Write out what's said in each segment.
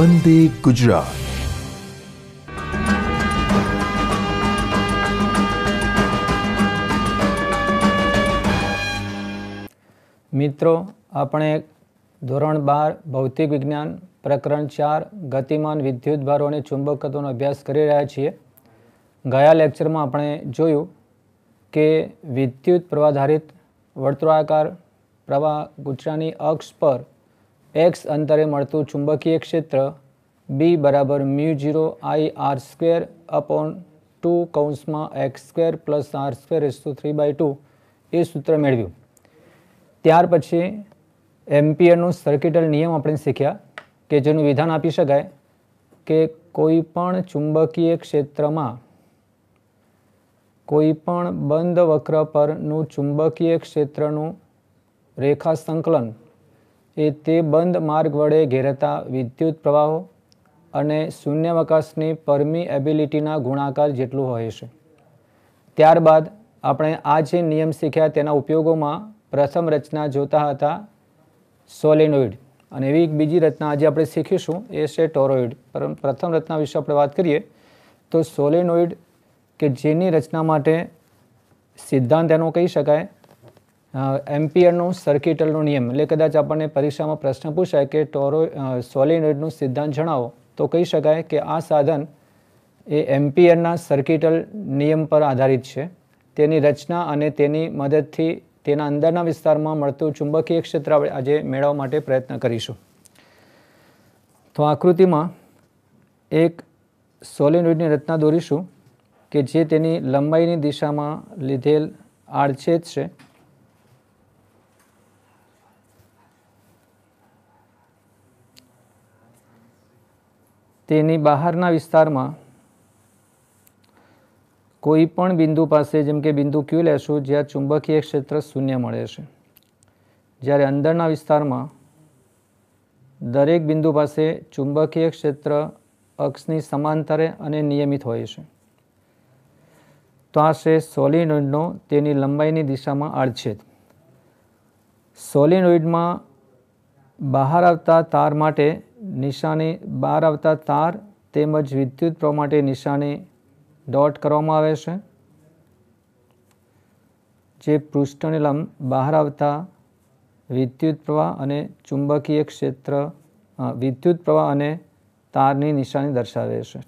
વંદે ગુજરાત મિત્રો આપણે ધોરણ બાર ભૌતિક વિજ્ઞાન પ્રકરણ ચાર ગતિમાન વિદ્યુત ભારો અને ચુંબકત્વનો અભ્યાસ કરી રહ્યા છીએ ગયા લેક્ચરમાં આપણે જોયું કે વિદ્યુત પ્રવાહ ધારિત વર્તુળાકાર પ્રવાહ કૂતરાની અક્ષ પર એક્સ અંતરે મળતું ચુંબકીય ક્ષેત્ર બી બરાબર mu zero I R square upon two કૌંસમાં X square plus R square એસુ થ્રી બાય ટુ એ સૂત્ર મેળવ્યું ત્યાર પછી એમ્પિયરનો સર્કિટલ નિયમ આપણે શીખ્યા કે જેનું વિધાન આપી શકાય કે કોઈ પણ ચુંબકીય ક્ષેત્રમાં કોઈ પણ બંધ વક્ર પરનું ચુંબકીય ક્ષેત્રનું રેખા સંકલન એ તે બંધ માર્ગ વડે ઘેરતા વિદ્યુત પ્રવાહો અને શૂન્યાવકાશની પરમિએબિલિટીના ગુણાકાર જેટલું હોય છે ત્યારબાદ આપણે આ જે નિયમ શીખ્યા તેના ઉપયોગોમાં પ્રથમ રચના જોતા હતા સોલેનોઇડ અને એવી એક બીજી રચના આજે આપણે શીખીશું એ છે ટોરોઇડ પ્રથમ રચના વિશે આપણે વાત કરીએ તો સોલેનોઇડ કે જેની રચના માટે સિદ્ધાંત એનો કહી શકાય એમ્પિયરનું સર્કિટલનો નિયમ એટલે કદાચ આપણને પરીક્ષામાં પ્રશ્ન પૂછાય કે ટોરો સોલિનોઇડનું સિદ્ધાંત જણાવો તો કહી શકાય કે આ સાધન એ એમ્પિયરના સર્કિટલ નિયમ પર આધારિત છે તેની રચના અને તેની મદદથી તેના અંદરના વિસ્તારમાં મળતું ચુંબકીય ક્ષેત્ર આપણે આજે મેળવવા માટે પ્રયત્ન કરીશું તો આકૃતિમાં એક સોલિનોઇડની રચના દોરીશું કે જે તેની લંબાઈની દિશામાં લીધેલ આડછેદ છે તેની બહારના વિસ્તારમાં કોઈ પણ બિંદુ પાસે જેમ કે બિંદુ ક્યુ લેશું જ્યાં ચુંબકીય ક્ષેત્ર શૂન્ય મળે છે જ્યારે અંદરના વિસ્તારમાં દરેક બિંદુ પાસે ચુંબકીય ક્ષેત્ર અક્ષની સમાંતરે અને નિયમિત હોય છે તો આ છે સોલિનોઇડનો તેની લંબાઈની દિશામાં આડછેદ સોલિનોઇડમાં બહાર આવતા તાર માટે નિશાની બહાર આવતા તાર તેમજ વિદ્યુત પ્રવાહ માટે નિશાની ડોટ કરવામાં આવે છે જે પૃષ્ઠની લંબ બહાર આવતા વિદ્યુત પ્રવાહ અને ચુંબકીય ક્ષેત્ર વિદ્યુત પ્રવાહ અને તારની નિશાની દર્શાવે છે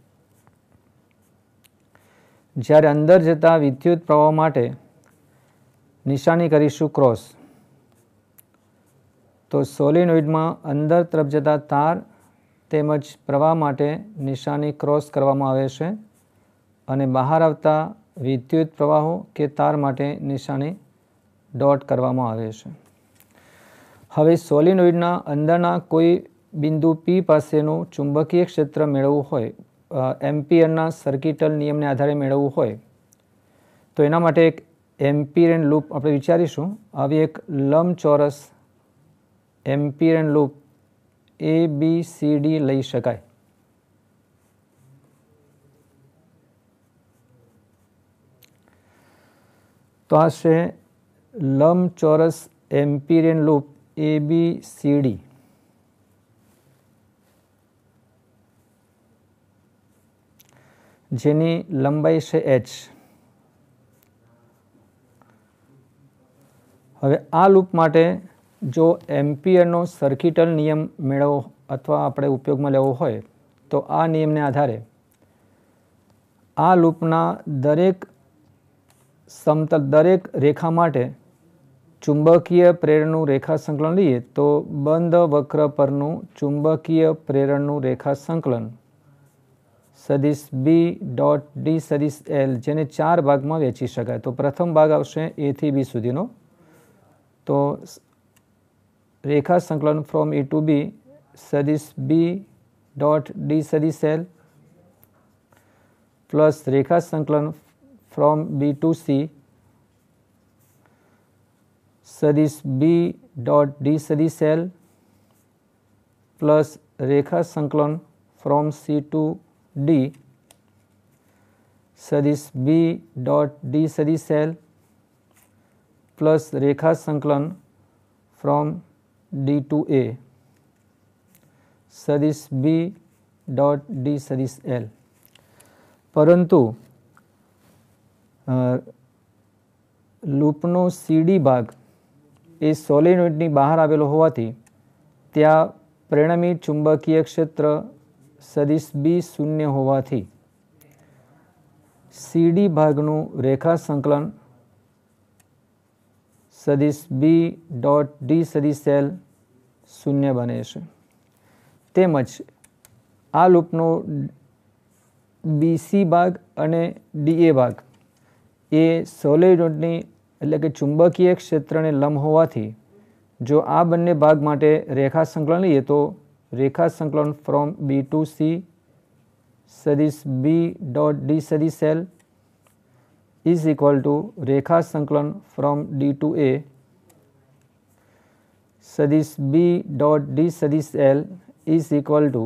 જ્યારે અંદર જતા વિદ્યુત પ્રવાહ માટે નિશાની કરીશું ક્રોસ તો સોલિનોઇડમાં અંદર તરફ જતા તાર તેમજ પ્રવાહ માટે નિશાની ક્રોસ કરવામાં આવે છે અને બહાર આવતા વિદ્યુત પ્રવાહો કે તાર માટે નિશાની ડોટ કરવામાં આવે છે હવે સોલિનોઇડના અંદરના કોઈ બિંદુ પી પાસેનું ચુંબકીય ક્ષેત્ર મેળવવું હોય એમ્પિયરના સર્કિટલ નિયમને આધારે મેળવવું હોય તો એના માટે એક એમ્પિયરન લૂપ આપણે વિચારીશું આવી એક લંબચોરસ Amperian loop A B C D લઈ શકાય તો આ છે લંબચોરસ Amperian loop A B C D જેની લંબાઈ છે એચ હવે આ લૂપ માટે જો એમ્પિયરનો સર્કિટલ નિયમ મેળવવો અથવા આપણે ઉપયોગમાં લેવો હોય તો આ નિયમને આધારે આ લૂપના દરેક સમતલ દરેક રેખા માટે ચુંબકીય પ્રેરણનું રેખા સંકલન લઈએ તો બંધ વક્ર પરનું ચુંબકીય પ્રેરણનું રેખા સંકલન સદીસ બી ડોટ ડી સદીસ એલ જેને ચાર ભાગમાં વેચી શકાય તો પ્રથમ ભાગ આવશે એથી બી સુધીનો તો रेखा संकलन फ्रॉम ए टू बी सदिश बी डॉट डी सदिश एल प्लस रेखा संकलन फ्रॉम बी टू सी सदिश बी डॉट डी सदिश एल प्लस रेखा संकलन फ्रॉम सी टू डी सदिश बी डॉट डी सदिश एल प्लस रेखा संकलन फ्रॉम d to a સદિશ b ડોટ d સદિશ l પરંતુ લૂપનો સીડી ભાગ એ સોલિનોઇડની બહાર આવેલો હોવાથી ત્યાં પરિણામી ચુંબકીય ક્ષેત્ર સદિશ બી શૂન્ય હોવાથી સીડી ભાગનું રેખા સંકલન સદિશ બી ડોટ ડી સદી સેલ શૂન્ય બને છે તેમજ આ લૂપનો બી સી ભાગ અને ડી એ ભાગ એ સોલેનોઇડની એટલે કે ચુંબકીય ક્ષેત્રને લંબ હોવાથી જો આ બંને ભાગ માટે રેખા સંકલન લઈએ તો રેખા સંકલન ફ્રોમ બી ટુ સી સદિશ બી ડોટ ડી સદી સેલ is equal to Rekha Sankalan from D to A सदिश B डॉट D सदिश L इज ઇક્વલ ટુ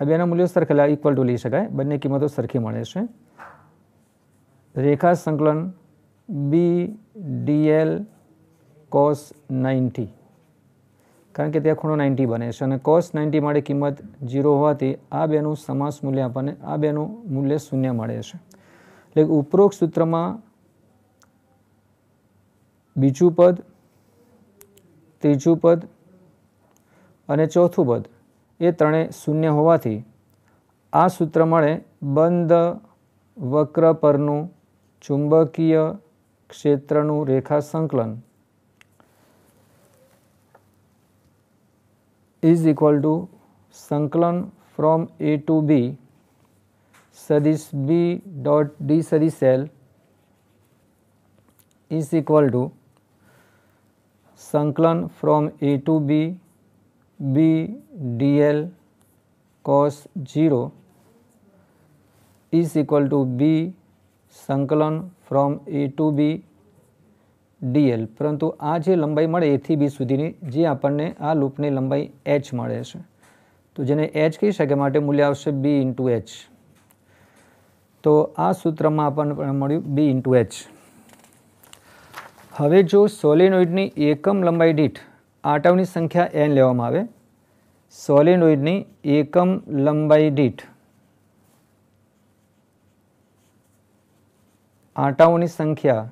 આ બેના મૂલ્યો સરખેલા ઇક્વલ ટુ લઈ શકાય બંને કિંમતો સરખી મળે છે રેખા સંકલન બી ડીએલ કોસ નાઇન્ટી કારણ કે ત્યાં ખૂણો નાઇન્ટી બને છે અને કોસ નાઇન્ટી માટે કિંમત ઝીરો હોવાથી આ બેનું સમાસ મૂલ્ય આપણને આ બેનું મૂલ્ય શૂન્ય મળે છે એટલે ઉપરોક્ત સૂત્રમાં બીજું પદ ત્રીજું પદ અને ચોથું પદ એ ત્રણેય શૂન્ય હોવાથી આ સૂત્ર મળે બંધ વક્ર પરનું ચુંબકીય ક્ષેત્રનું રેખા સંકલન is equal to sankalan from a to b सदिश b dot d सदिश l is equal to sankalan from a to B. B cos 0 is equal to b sankalan from a to b D L પરંતુ આ જે લંબાઈ મળે એથી બી સુધીની જે આપણને આ લૂપની લંબાઈ એચ મળે છે તો જેને એચ કહી શકે માટે મૂલ્ય આવશે બી ઇન્ટુ એચ તો આ સૂત્રમાં આપણને મળ્યું બી ઇન્ટુ એચ હવે જો સોલિનોઇડની એકમ લંબાઈ દીઠ આંટાઓની સંખ્યા એન લેવામાં આવે સોલેનોઇડની એકમ લંબાઈ દીઠ આંટાઓની સંખ્યા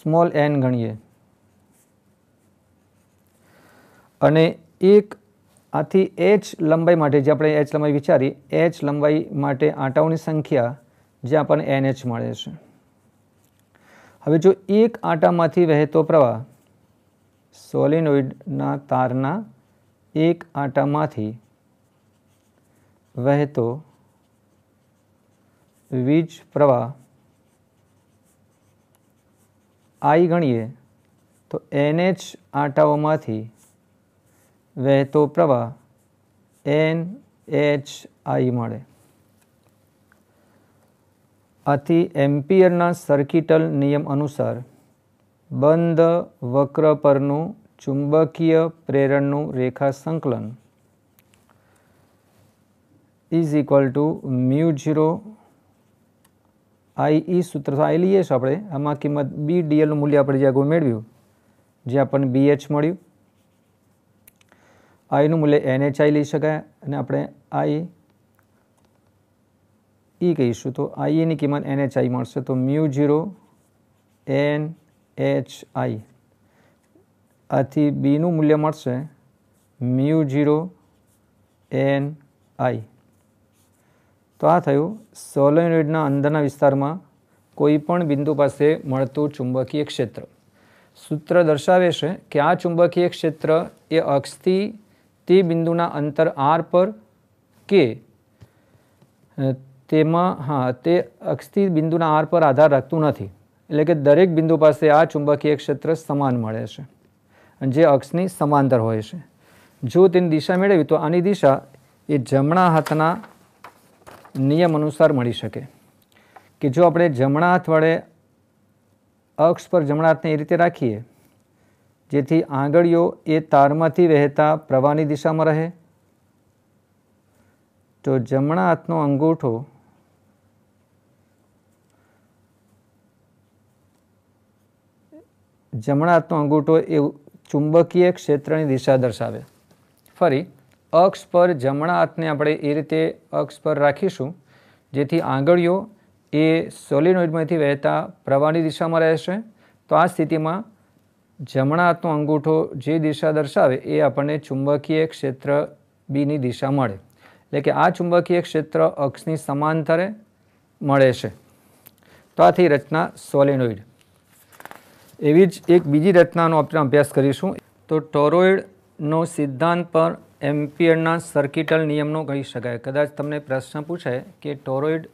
સ્મોલ એન ગણીએ અને એક આથી એચ લંબાઈ માટે જે આપણે એચ લંબાઈ વિચારી એચ લંબાઈ માટે આંટાઓની સંખ્યા જે આપણને એન એચ મળે છે હવે જો એક આંટામાંથી વહેતો પ્રવાહ સોલિનોઇડના તારના એક આંટામાંથી વહેતો વીજ પ્રવાહ આઈ ગણીએ તો એનએચ આંટાઓમાંથી વહેતો પ્રવાહ એન એચ આઈ મળે આથી એમ્પિયરના સર્કિટલ નિયમ અનુસાર બંધ વક્ર પરનું ચુંબકીય પ્રેરણનું રેખા સંકલન is equal to mu zero I E સૂત્ર આઈ લઈએ છીએ આપણે આમાં કિંમત બી ડીએલનું મૂલ્ય આપણે જે અગાઉ મેળવ્યું જે આપણને બી એચ મળ્યું આઈનું મૂલ્ય એન એચ આઈ લઈ શકાય અને આપણે આઈ ઈ e કહીશું તો આઈની e કિંમત એન એચ આઈ મળશે તો mu zero N H I આથી બીનું મૂલ્ય મળશે મ્યુ ઝીરો એન આઈ તો આ થયું સોલેનોઇડના અંદરના વિસ્તારમાં કોઈ પણ બિંદુ પાસે મળતું ચુંબકીય ક્ષેત્ર સૂત્ર દર્શાવે છે કે આ ચુંબકીય ક્ષેત્ર એ અક્ષથી તે બિંદુના અંતર આર પર કે તેમાં હા તે અક્ષથી બિંદુના આર પર આધાર રાખતું નથી એટલે કે દરેક બિંદુ પાસે આ ચુંબકીય ક્ષેત્ર સમાન મળે છે જે અક્ષની સમાંતર હોય છે જો તેની દિશા મેળવી તો આની દિશા એ જમણા હાથના નિયમ અનુસાર મળી શકે કે જો આપણે જમણા હાથ વડે અક્ષ પર જમણા હાથને એ રીતે રાખીએ જેથી આંગળીઓ એ તારમાંથી વહેતા પ્રવાહની દિશામાં રહે તો જમણા હાથનો અંગૂઠો જમણા હાથનો અંગૂઠો એ ચુંબકીય ક્ષેત્રની દિશા દર્શાવે ફરી અક્ષ પર જમણા હાથને આપણે એ રીતે અક્ષ પર રાખીશું જેથી આંગળીઓ એ સોલિનોઇડમાંથી વહેતા પ્રવાહની દિશામાં રહેશે તો આ સ્થિતિમાં જમણા હાથનો અંગૂઠો જે દિશા દર્શાવે એ આપણને ચુંબકીય ક્ષેત્ર બીની દિશા મળે એટલે કે આ ચુંબકીય ક્ષેત્ર અક્ષની સમાંતરે મળે છે તો આથી રચના સોલિનોઇડ એવી જ એક બીજી રચનાનો આપણે અભ્યાસ કરીશું તો ટોરોઇડનો સિદ્ધાંત પણ એમ્પિયરના સર્કિટલ નિયમનો કહી શકાય કદાચ તમને પ્રશ્ન પૂછે કે ટોરોઇડ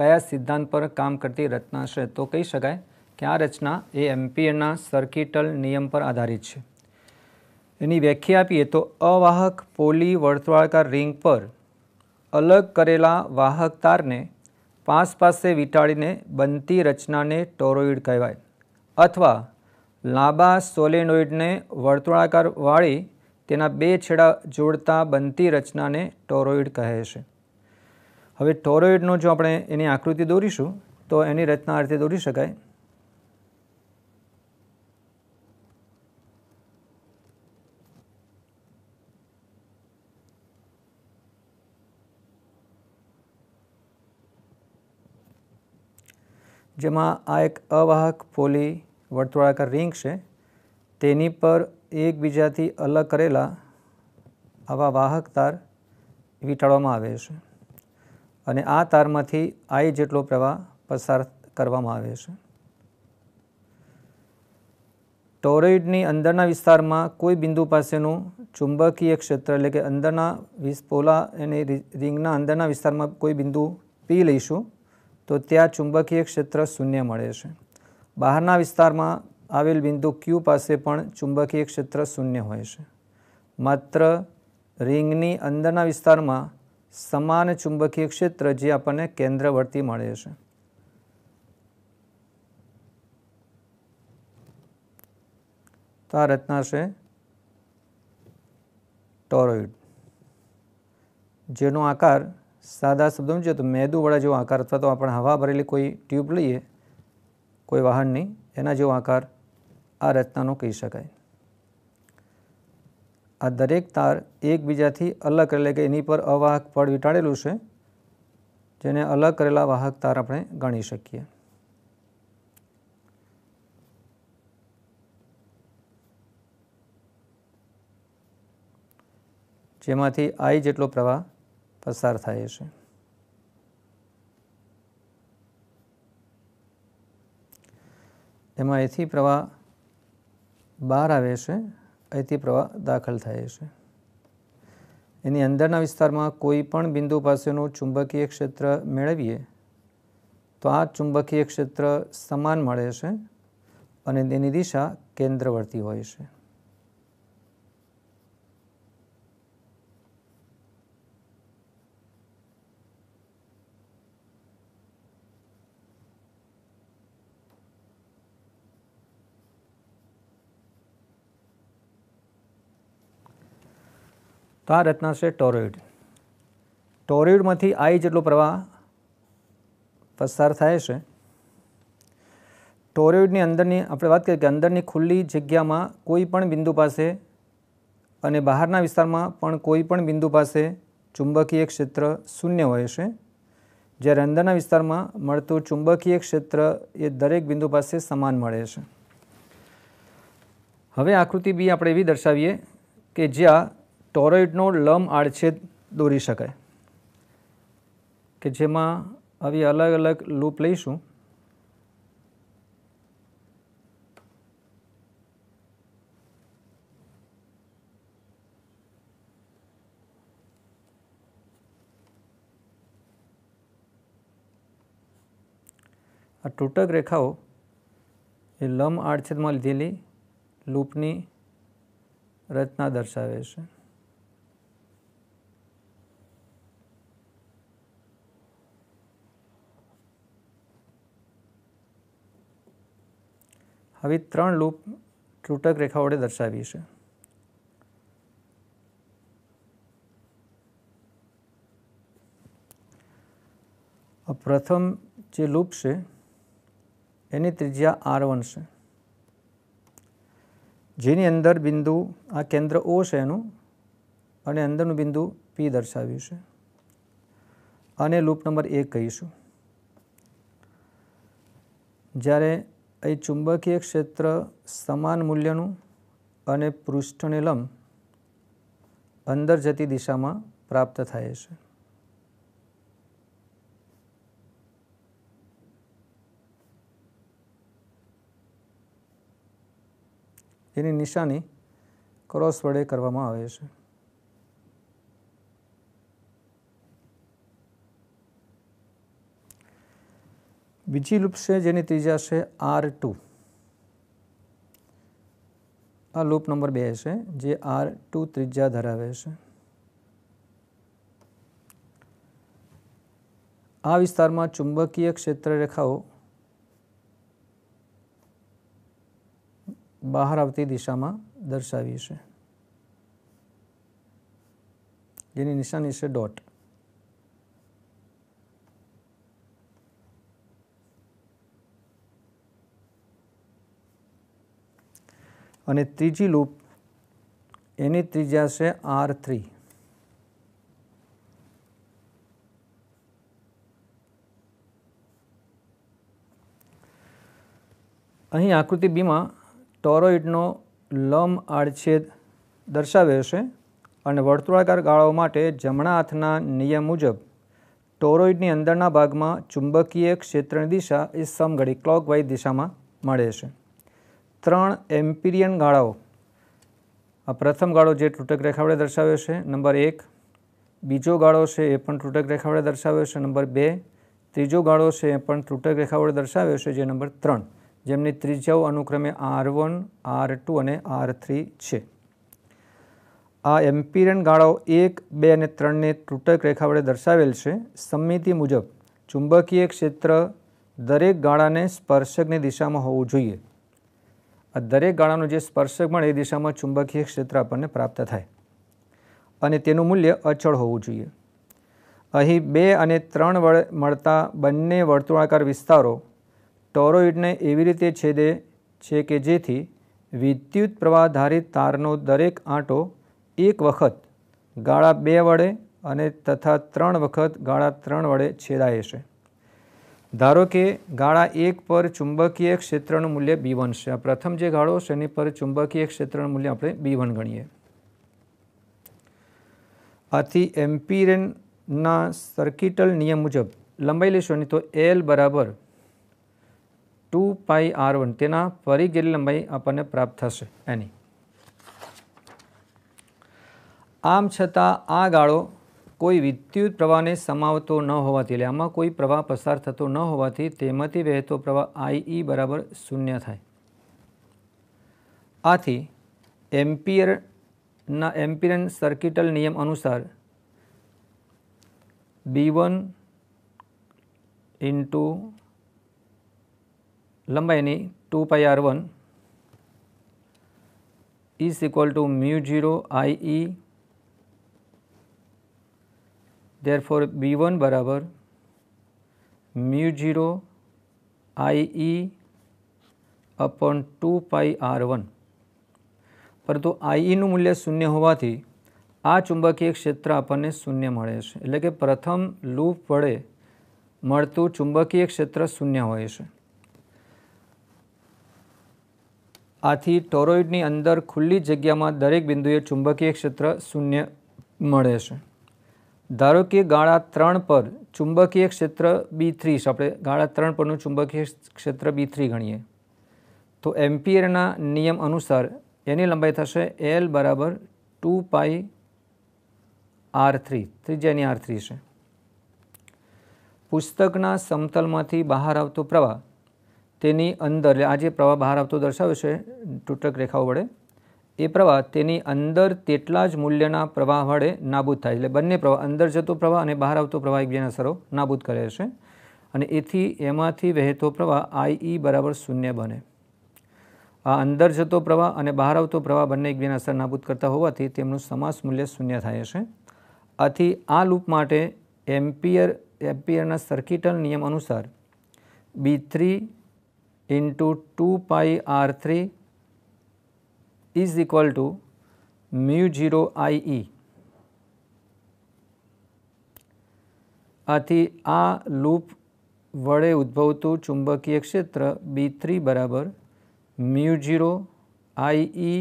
કયા સિદ્ધાંત પર કામ કરતી રચના છે તો કહી શકાય કે આ રચના એ એમ્પિયરના સર્કિટલ નિયમ પર આધારિત છે એની વ્યાખ્યા આપીએ તો અવાહક પોલી વર્તુળાકાર રિંગ પર અલગ કરેલા વાહક તારને પાસ પાસે વીંટાળીને બનતી રચનાને ટોરોઇડ કહેવાય અથવા લાંબા સોલેનોઇડને વર્તુળાકારવાળી તેના બે છેડા જોડતા બનતી રચનાને ટોરોઇડ કહે છે હવે ટોરોઇડનો જો આપણે એની આકૃતિ દોરીશું તો એની રચના આ રીતે દોરી શકાય જેમાં આ એક અવાહક પોલી વર્તુળાકાર રિંગ છે તેની પર એકબીજાથી અલગ કરેલા આવા વાહક તાર વીંટાળવામાં આવે છે અને આ તારમાંથી આઈ જેટલો પ્રવાહ પસાર કરવામાં આવે છે ટોરોઇડની અંદરના વિસ્તારમાં કોઈ બિંદુ પાસેનું ચુંબકીય ક્ષેત્ર એટલે કે અંદરના પોલા એને રિંગના અંદરના વિસ્તારમાં કોઈ બિંદુ પી લઈશું તો ત્યાં ચુંબકીય ક્ષેત્ર શૂન્ય મળે છે બહારના વિસ્તારમાં આવેલ બિંદુ ક્યુ પાસે પણ ચુંબકીય ક્ષેત્ર શૂન્ય હોય છે માત્ર રિંગની અંદરના વિસ્તારમાં સમાન ચુંબકીય ક્ષેત્ર જે આપણને કેન્દ્રવર્તી મળે છે તો આ રચના છે ટોરોઇડ જેનો આકાર સાદા શબ્દોમાં જોઈએ તો મેદુવાળા જેવો આકાર અથવા તો આપણે હવા ભરેલી કોઈ ટ્યુબ લઈએ કોઈ વાહનની એના જેવો આકાર આ રચનાનો કહી શકાય આ દરેક તાર એકબીજાથી અલગ એટલે કે એની પર અવાહક પડ વીટાડેલું છે જેને અલગ કરેલા વાહક તાર આપણે ગણી શકીએ જેમાંથી આઈ જેટલો પ્રવાહ પસાર થાય છે એમાં એથી પ્રવાહ બહાર આવે છે અહીંથી પ્રવાહ દાખલ થાય છે એની અંદરના વિસ્તારમાં કોઈ પણ બિંદુ પાસેનું ચુંબકીય ક્ષેત્ર મેળવીએ તો આ ચુંબકીય ક્ષેત્ર સમાન મળે છે અને તેની દિશા કેન્દ્રવર્તી હોય છે તો આ રચના છે ટોરોઇડ ટોરોઇડમાંથી આઈ જેટલો પ્રવાહ પસાર થાય છે ટોરોઇડની અંદરની આપણે વાત કરીએ કે અંદરની ખુલ્લી જગ્યામાં કોઈ પણ બિંદુ પાસે અને બહારના વિસ્તારમાં પણ કોઈ પણ બિંદુ પાસે ચુંબકીય ક્ષેત્ર શૂન્ય હોય છે જ્યારે અંદરના વિસ્તારમાં મળતું ચુંબકીય ક્ષેત્ર એ દરેક બિંદુ પાસે સમાન મળે છે હવે આકૃતિ બી આપણે એવી દર્શાવીએ કે જ્યાં ટોરોઇડનો લંબ આડછેદ દોરી શકાય કે જેમાં આવી અલગ અલગ લૂપ લઈશું આ તૂટક રેખાઓ એ લંબ આડછેદમાં લીધેલી લૂપની રચના દર્શાવે છે આવી ત્રણ લૂપ ત્રુટક રેખા વડે દર્શાવી છે પ્રથમ જે લૂપ છે એની ત્રિજ્યા આર વન છે જેની અંદર બિંદુ આ કેન્દ્ર ઓ છે એનું અને અંદરનું બિંદુ પી દર્શાવ્યું છે અને લૂપ નંબર એક કહીશું જ્યારે અહીં ચુંબકીય ક્ષેત્ર સમાન મૂલ્યનું અને પૃષ્ઠને લંબ અંદર જતી દિશામાં પ્રાપ્ત થાય છે એની નિશાની ક્રોસ વડે કરવામાં આવે છે બીજી લૂપ છે જેની ત્રીજા છે આર ટુ આ લૂપ નંબર બે છે જે આર ટુ ત્રીજા ધરાવે છે આ વિસ્તારમાં ચુંબકીય ક્ષેત્ર રેખાઓ બહાર આવતી દિશામાં દર્શાવી છે જેની નિશાની છે ડોટ અને ત્રીજી લૂપ એની ત્રિજ્યા છે આર થ્રી અહીં આકૃતિ બીમાં ટોરોઇડનો લમ આડછેદ દર્શાવ્યો છે અને વર્તુળાકાર ગાળાઓ માટે જમણા હાથના નિયમ મુજબ ટોરોઇડની અંદરના ભાગમાં ચુંબકીય ક્ષેત્રની દિશા એ સમઘડી ક્લોકવાઇઝ દિશામાં મળે છે ત્રણ એમ્પિરિયન ગાળાઓ આ પ્રથમ ગાળો જે તૂટક રેખાવડે દર્શાવ્યો છે નંબર એક બીજો ગાળો છે એ પણ તૂટક રેખાવડે દર્શાવ્યો છે નંબર બે ત્રીજો ગાળો છે એ પણ તૂટક રેખાવડે દર્શાવ્યો છે જે નંબર ત્રણ જેમની ત્રીજાઓ અનુક્રમે આર વન આર ટુ અને આર થ્રી છે આ એમ્પિરિયન ગાળાઓ એક બે અને ત્રણને તૂટક રેખાવડે દર્શાવેલ છે સમિતિ મુજબ ચુંબકીય ક્ષેત્ર દરેક ગાળાને સ્પર્શકની દિશામાં હોવું જોઈએ આ દરેક ગાળાનો જે સ્પર્શક પણ એ દિશામાં ચુંબકીય ક્ષેત્ર આપણને પ્રાપ્ત થાય અને તેનું મૂલ્ય અચળ હોવું જોઈએ અહીં બે અને ત્રણ વળ મળતા બંને વર્તુળાકાર વિસ્તારો ટોરોઇડને એવી રીતે છેદે છે કે જેથી વિદ્યુત પ્રવાહધારિત તારનો દરેક આંટો એક વખત ગાળા બે વડે અને તથા ત્રણ વખત ગાળા ત્રણ વડે છેદાય છે ધારો કે ગાળા એક પર ચુંબકીય ક્ષેત્રનું મૂલ્ય બી વન છે આ પ્રથમ જે ગાળો છે એની પર ચુંબકીય ક્ષેત્રનું મૂલ્ય આપણે બી વન ગણીએ આથી એમ્પીરેનના સર્કિટલ નિયમ મુજબ લંબાઈ લેશોની તો એલ બરાબર ટુ પાઈ આર વન તેના ફરી પરિગેલી લંબાઈ આપણને પ્રાપ્ત થશે એની આમ છતાં આ ગાળો કોઈ વિદ્યુત પ્રવાહને સમાવતો ન હોવાથી એટલે આમાં કોઈ પ્રવાહ પસાર થતો ન હોવાથી તેમાંથી વહેતો પ્રવાહ આઈઈ e બરાબર શૂન્ય થાય આથી એમ્પિયરના એમ્પિયન સર્કિટલ નિયમ અનુસાર બી વન ઇન્ટુ લંબાઈની two pi R one is equal to mu zero I E B one બરાબર mu 0 i e upon 2 pi r1 પરંતુ i મૂલ્ય શૂન્ય હોવાથી આ ચુંબકીય ક્ષેત્ર આપણને શૂન્ય મળે છે એટલે કે પ્રથમ લૂપ વડે મળતું ચુંબકીય ક્ષેત્ર શૂન્ય હોય છે આથી ટોરોઇડની અંદર ખુલ્લી જગ્યામાં દરેક બિંદુએ ચુંબકીય ક્ષેત્ર શૂન્ય મળે છે ધારો કે ગાળા ત્રણ પર ચુંબકીય ક્ષેત્ર બી થ્રી આપણે ગાળા ત્રણ પરનું ચુંબકીય ક્ષેત્ર બી થ્રી ગણીએ તો એમ્પિયરના નિયમ અનુસાર એની લંબાઈ થશે એલ બરાબર ટુ પાઈ આર થ્રી ત્રિજ્યાની આર થ્રી છે પુસ્તકના સમતલમાંથી બહાર આવતો પ્રવાહ તેની અંદર આ જે પ્રવાહ બહાર આવતો દર્શાવ્યો છે તૂટક રેખાઓ વડે એ પ્રવાહ તેની અંદર તેટલા જ મૂલ્યના પ્રવાહ વડે નાબૂદ થાય એટલે બંને પ્રવાહ અંદર જતો પ્રવાહ અને બહાર આવતો પ્રવાહ એકબીજાના સરો નાબૂદ કરે છે અને એથી એમાંથી વહેતો પ્રવાહ આઈઈ બરાબર શૂન્ય બને આ અંદર જતો પ્રવાહ અને બહાર આવતો પ્રવાહ બંને એકબીજાના અસર નાબૂદ કરતા હોવાથી તેમનું સમાસ મૂલ્ય શૂન્ય થાય છે આથી આ લૂપ માટે એમ્પિયર એમ્પિયરના સર્કિટલ નિયમ અનુસાર B three into two pi R three is equal to mu 0 I e આથી આ લૂપ વડે ઉદ્ભવતું ચુંબકીય ક્ષેત્ર બી થ્રી બરાબર mu zero I E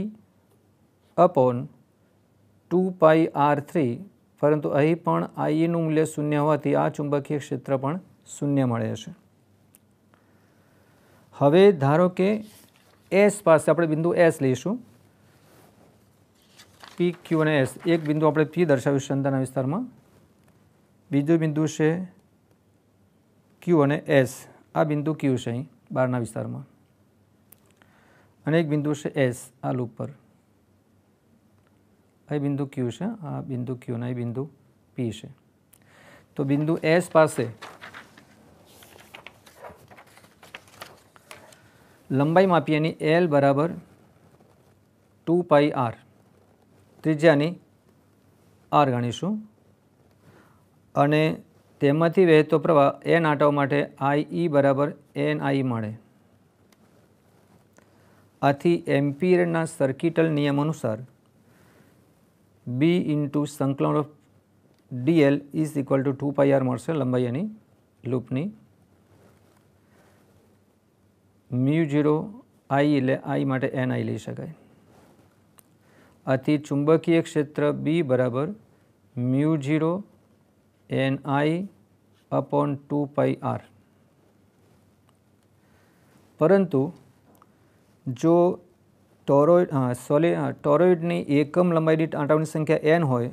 upon two pi R three પરંતુ અહીં પણ આઈનું e મૂલ્ય શૂન્ય હોવાથી આ ચુંબકીય ક્ષેત્ર પણ શૂન્ય મળે છે હવે ધારો કે એસ પાસે આપણે બિંદુ એસ લઈશું પી ક્યુ અને એસ એક બિંદુ આપણે પી દર્શાવ્યું છે ચંદાના વિસ્તારમાં બીજું બિંદુ છે ક્યુ અને એસ આ બિંદુ ક્યુ છે અહીં બહારના વિસ્તારમાં અને એક બિંદુ છે એસ આ લૂપ પર આ બિંદુ ક્યુ છે આ બિંદુ ક્યુ અને આ બિંદુ પી છે તો બિંદુ એસ પાસે લંબાઈ માપી એની એલ બરાબર ટુ પાઈ આર ત્રિજ્યાની આર ગણીશું અને તેમાંથી વહેતો પ્રવાહ એન આંટો માટે આઈ ઈ બરાબર એન આઈ મળે આથી એમ્પિયરના સર્કિટલ નિયમ અનુસાર બી ઇન્ટુ સંકલન of D L is equal to two pi R મળશે લંબાઈ એની લૂપની મ્યુ જીરો આઈ એટલે આઈ માટે એન આઈ લઈ શકાય આથી ચુંબકીય ક્ષેત્ર બી બરાબર mu zero N I upon two pi R પરંતુ જો ટોરોઇડ સોલે ટોરોઇડની એકમ લંબાઈ દીઠ આંટાઓની સંખ્યા એન હોય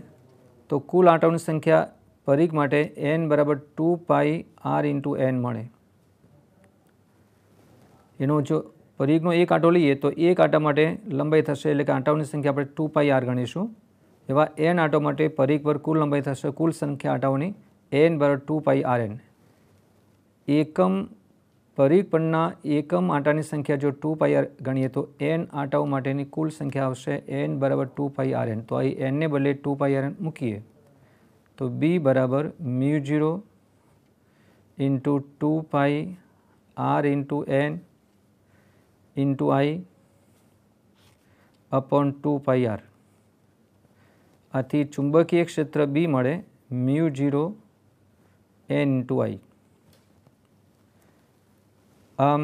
તો કુલ આંટાઓની સંખ્યા પરીખ માટે એન બરાબર two pi R into N મળે એનો જો પર એકનો એક આંટો લઈએ તો એક આંટા માટે લંબાઈ થશે એટલે કે આંટાઓની સંખ્યા આપણે ટુ પાઈ આર ગણીશું એવા એન આંટો માટે પર પર કુલ લંબાઈ થશે કુલ સંખ્યા આંટાઓની એન બરાબર ટુ પાઈ આર એન એકમ પરીખ પરના એકમ આંટાની સંખ્યા જો ટુ પાઈ આર ગણીએ તો એન આંટાઓ માટેની કુલ સંખ્યા આવશે એન બરાબર ટુ પાઈ આર એન તો અહીં એનને બદલે ટુ પાઈ આર એન મૂકીએ તો બી બરાબર mu zero into two pi R into N into i upon 2 pi r આથી ચુંબકીય ક્ષેત્ર બી મળે mu zero N into I આમ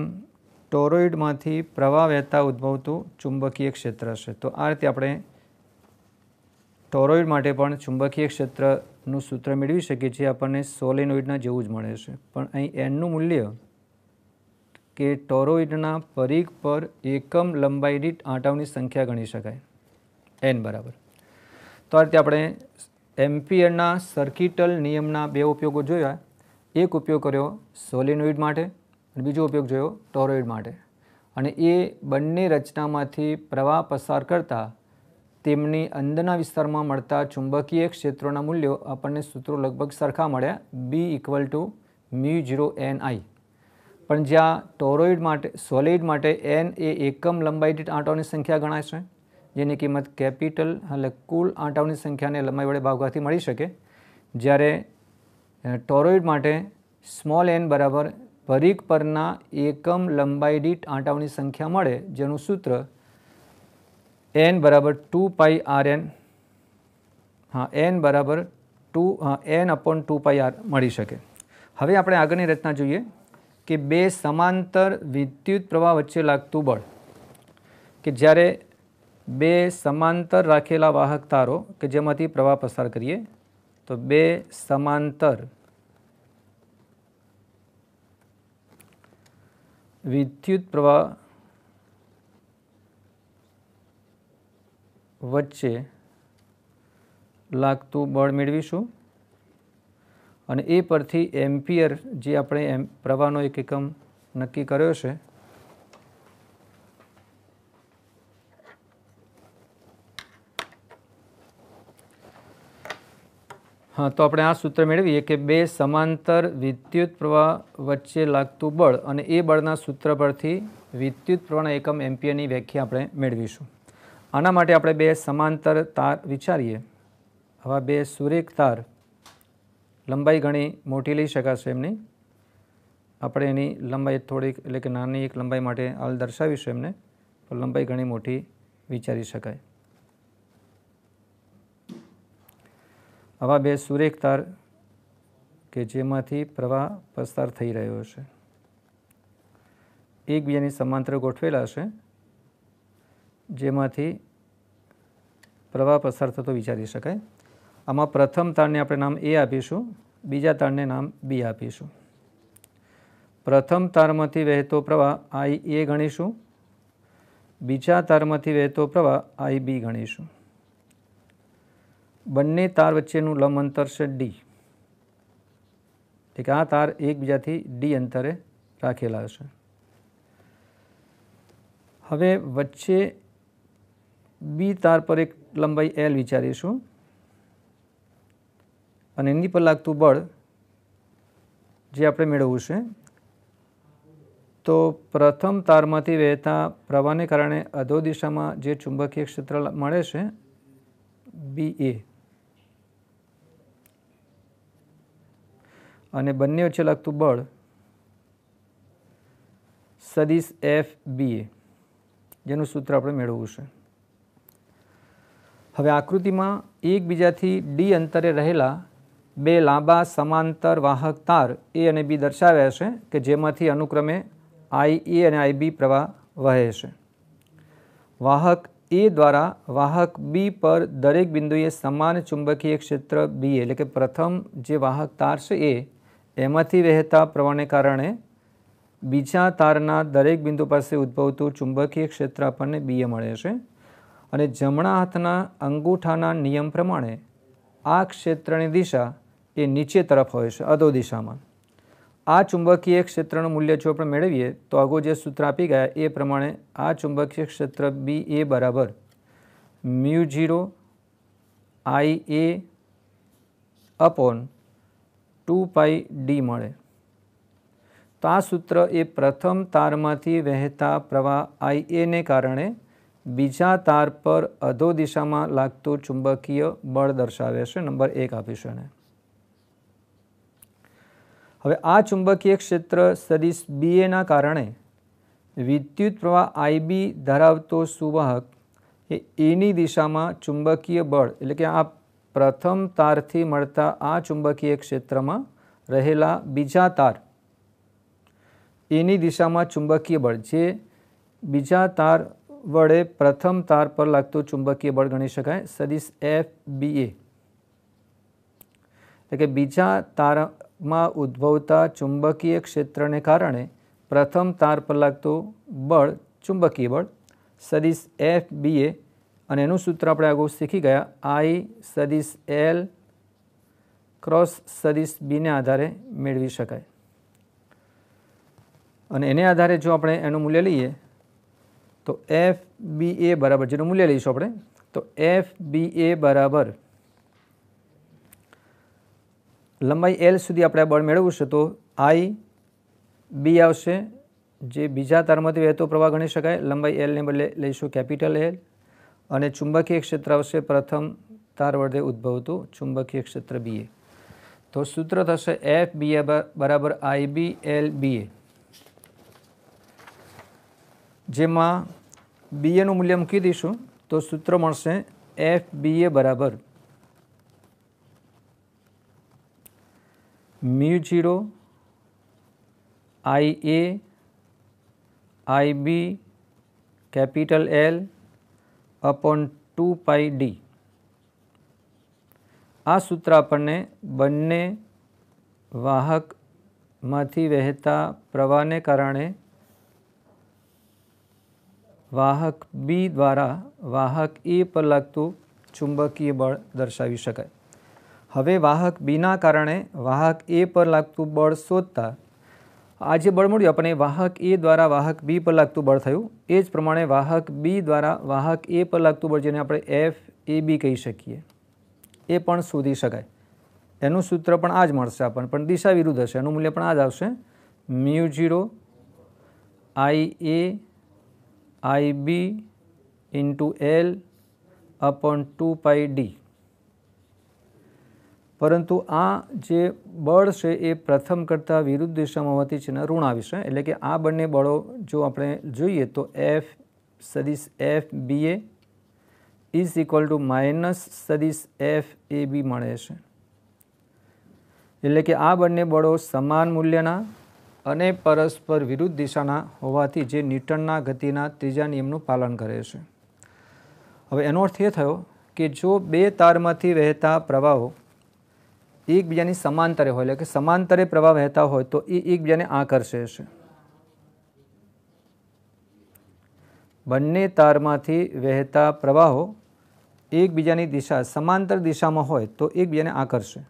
ટોરોઇડમાંથી પ્રવાહ વહેતા ઉદ્ભવતું ચુંબકીય ક્ષેત્ર છે તો આ રીતે આપણે ટોરોઇડ માટે પણ ચુંબકીય ક્ષેત્રનું સૂત્ર મેળવી શકીએ છીએ આપણને સોલેનોઇડના જેવું જ મળે છે પણ અહીં એનનું મૂલ્ય કે ટોરોઇડના પરીઘ પર એકમ લંબાઈ દીઠ આંટાઓની સંખ્યા ગણી શકાય એન બરાબર તો આ રીતે આપણે એમ્પિયરના સર્કિટલ નિયમના બે ઉપયોગો જોયા એક ઉપયોગ કર્યો સોલિનોઇડ માટે અને બીજો ઉપયોગ જોયો ટોરોઇડ માટે અને એ બંને રચનામાંથી પ્રવાહ પસાર કરતા તેમની અંદરના વિસ્તારમાં મળતા ચુંબકીય ક્ષેત્રોના મૂલ્યો આપણને સૂત્રો લગભગ સરખા મળ્યા B equal to mu zero N I પણ જ્યાં ટોરોઇડ માટે સોલિડ માટે એન એ એકમ લંબાઈ દીઠ આંટાઓની સંખ્યા ગણાય છે જેની કિંમત કેપિટલ એટલે કુલ આંટાઓની સંખ્યાને લંબાઈ વડે ભાગવાથી મળી શકે જ્યારે ટોરોઇડ માટે સ્મોલ એન બરાબર પરિઘ પરના એકમ લંબાઈ દીઠ આંટાઓની સંખ્યા મળે જેનું સૂત્ર એન બરાબર ટુ પાઈ આર એન હા એન બરાબર two N upon two pi R મળી શકે હવે આપણે આગળની રચના જોઈએ કે બે સમાંતર વિદ્યુત પ્રવાહ વચ્ચે લાગતું બળ કે જ્યારે બે સમાંતર રાખેલા વાહક તારો કે જેમાંથી પ્રવાહ પસાર કરીએ તો બે સમાંતર વિદ્યુત પ્રવાહ વચ્ચે લાગતું બળ મેળવીશું અને એ પરથી એમ્પિયર જે આપણે એમ પ્રવાહનો એક એકમ નક્કી કર્યો છે હા તો આપણે આ સૂત્ર મેળવીએ કે બે સમાંતર વિદ્યુત પ્રવાહ વચ્ચે લાગતું બળ અને એ બળના સૂત્ર પરથી વિદ્યુત પ્રવાહના એકમ એમ્પિયરની વ્યાખ્યા આપણે મેળવીશું આના માટે આપણે બે સમાંતર તાર વિચારીએ આવા બે સુરેખ તાર લંબાઈ ઘણી મોટી લઈ શકાશે એમની આપણે એની લંબાઈ થોડીક એટલે કે નાની એક લંબાઈ માટે હાલ દર્શાવીશું એમને તો લંબાઈ ઘણી મોટી વિચારી શકાય આવા બે સુરેખ તાર કે જેમાંથી પ્રવાહ પસાર થઈ રહ્યો છે એકબીજાની સમાંતર ગોઠવેલા છે જેમાંથી પ્રવાહ પસાર થતો વિચારી શકાય આમાં પ્રથમ તાણને આપણે નામ એ આપીશું બીજા તાણને નામ બી આપીશું પ્રથમ તારમાંથી વહેતો પ્રવાહ આઈ એ ગણીશું બીજા તારમાંથી વહેતો પ્રવાહ આઈ બી ગણીશું બંને તાર વચ્ચેનું લંબ અંતર છે ડી એટલે કે આ તાર એકબીજાથી ડી અંતરે રાખેલા હશે હવે વચ્ચે બી તાર પર એક લંબાઈ એલ વિચારીશું અને એની પર લાગતું બળ જે આપણે મેળવવું છે તો પ્રથમ તારમાંથી વહેતા પ્રવાહને કારણે અધો દિશામાં જે ચુંબકીય ક્ષેત્ર મળે છે બી એ અને બંને વચ્ચે લાગતું બળ સદીસ એફ બી એ જેનું સૂત્ર આપણે મેળવવું છે હવે આકૃતિમાં એકબીજાથી ડી અંતરે રહેલા બે લાંબા સમાંતર વાહક તાર એ અને બી દર્શાવ્યા છે કે જેમાંથી અનુક્રમે આઈ એ અને આઈ બી પ્રવાહ વહે છે વાહક એ દ્વારા વાહક બી પર દરેક બિંદુએ સમાન ચુંબકીય ક્ષેત્ર બી એટલે કે પ્રથમ જે વાહક તાર છે એ એમાંથી વહેતા પ્રવાહને કારણે બીજા તારના દરેક બિંદુ પાસે ઉદ્ભવતું ચુંબકીય ક્ષેત્ર આપણને બીએ મળે છે અને જમણા હાથના અંગૂઠાના નિયમ પ્રમાણે આ ક્ષેત્રની દિશા એ નીચે તરફ હોય છે અધો દિશામાં આ ચુંબકીય ક્ષેત્રનું મૂલ્ય જો આપણે મેળવીએ તો આગો જે સૂત્ર આપી ગયા એ પ્રમાણે આ ચુંબકીય ક્ષેત્ર બી એ બરાબર mu zero I A upon two pi D મળે તો આ સૂત્ર એ પ્રથમ તારમાંથી વહેતા પ્રવાહ આઈ એને કારણે બીજા તાર પર અધો દિશામાં લાગતું ચુંબકીય બળ દર્શાવે છે નંબર એક આપીશું એને હવે આ ચુંબકીય ક્ષેત્ર સદિશ બીએના કારણે વિદ્યુત પ્રવાહ આઈબી ધરાવતો સુવાહક એ એની દિશામાં ચુંબકીય બળ એટલે કે આ પ્રથમ તારથી મળતા આ ચુંબકીય ક્ષેત્રમાં રહેલા બીજા તાર એની દિશામાં ચુંબકીય બળ જે બીજા તાર વડે પ્રથમ તાર પર લાગતું ચુંબકીય બળ ગણી શકાય સદિશ એફ બી એટલે કે બીજા તાર માં ઉદ્ભવતા ચુંબકીય ક્ષેત્રને કારણે પ્રથમ તાર પર લાગતું બળ ચુંબકીય બળ સદિશ એફ બી એ અને એનું સૂત્ર આપણે આગળ શીખી ગયા આઈ સદિશ એલ ક્રોસ સદિશ બીને આધારે મેળવી શકાય અને એને આધારે જો આપણે એનું મૂલ્ય લઈએ તો એફ બી એ બરાબર જેનું મૂલ્ય લઈશું આપણે તો એફ બી એ બરાબર લંબાઈ એલ સુધી આપણે આ બળ મેળવવું છે તો આઈ બી આવશે જે બીજા તારમાંથી વહેતો પ્રવાહ ગણી શકાય લંબાઈ એલને બદલે લઈશું કેપિટલ એલ અને ચુંબકીય ક્ષેત્ર આવશે પ્રથમ તાર વડે ઉદ્ભવતું ચુંબકીય ક્ષેત્ર બીએ તો સૂત્ર થશે એફ બી એ બરાબર આઈ બી એલ બીએ જેમાં બીએનું મૂલ્ય મૂકી દઈશું તો સૂત્ર મળશે એફ બી એ બરાબર mu 0 i a i b capital L upon 2 pi d આ સૂત્ર આપણને બંને વાહકમાંથી વહેતા પ્રવાહને કારણે વાહક બી દ્વારા વાહક એ પર લાગતું ચુંબકીય બળ દર્શાવી શકાય હવે વાહક બીના કારણે વાહક એ પર લાગતું બળ શોધતા આ જે બળ મળ્યું આપણને વાહક એ દ્વારા વાહક બી પર લાગતું બળ થયું એ જ પ્રમાણે વાહક બી દ્વારા વાહક એ પર લાગતું બળ જેને આપણે એફ એ બી કહી શકીએ એ પણ શોધી શકાય એનું સૂત્ર પણ આ જ મળશે આપણને પણ દિશા વિરુદ્ધ હશે એનું મૂલ્ય પણ આ જ આવશે mu zero I A I B into L upon two pi D પરંતુ આ જે બળ છે એ પ્રથમ કરતાં વિરુદ્ધ દિશામાં હોવાથી છે ઋણાવિષય એટલે કે આ બંને બળો જો આપણે જોઈએ તો એફ સદીશ F B A is equal to minus સદીશ એફ એ બી મળે છે એટલે કે આ બંને બળો સમાન મૂલ્યના અને પરસ્પર વિરુદ્ધ દિશાના હોવાથી જે ન્યૂટનના ગતિના ત્રીજા નિયમનું પાલન કરે છે હવે એનો અર્થ એ થયો કે જો બે તારમાંથી વહેતા પ્રવાહો એકબીજાની સમાંતરે હોય એટલે કે સમાંતરે પ્રવાહ વહેતા હોય તો એ એકબીજાને આકર્ષે છે બંને તારમાંથી વહેતા પ્રવાહો એકબીજાની દિશા સમાંતર દિશામાં હોય તો એકબીજાને આકર્ષે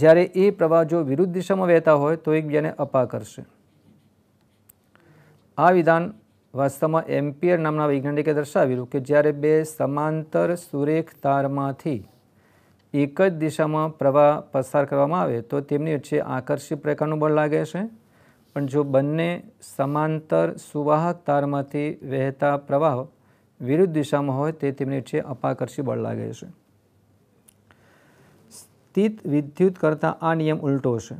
જ્યારે એ પ્રવાહ જો વિરુદ્ધ દિશામાં વહેતા હોય તો એકબીજાને અપાકર્ષે આ વિધાન વાસ્તવમાં એમ્પિયર નામના વૈજ્ઞાનિકે દર્શાવેલું કે જ્યારે બે સમાંતર સુરેખ તારમાંથી એક જ દિશામાં પ્રવાહ પસાર કરવામાં આવે તો તેમની વચ્ચે આકર્ષિત પ્રકારનું બળ લાગે છે પણ જો બંને સમાંતર સુવાહક તારમાંથી વહેતા પ્રવાહ વિરુદ્ધ દિશામાં હોય તે તેમની વચ્ચે અપાકર્ષી બળ લાગે છે સ્થિત વિદ્યુત કરતાં આ નિયમ ઉલટો છે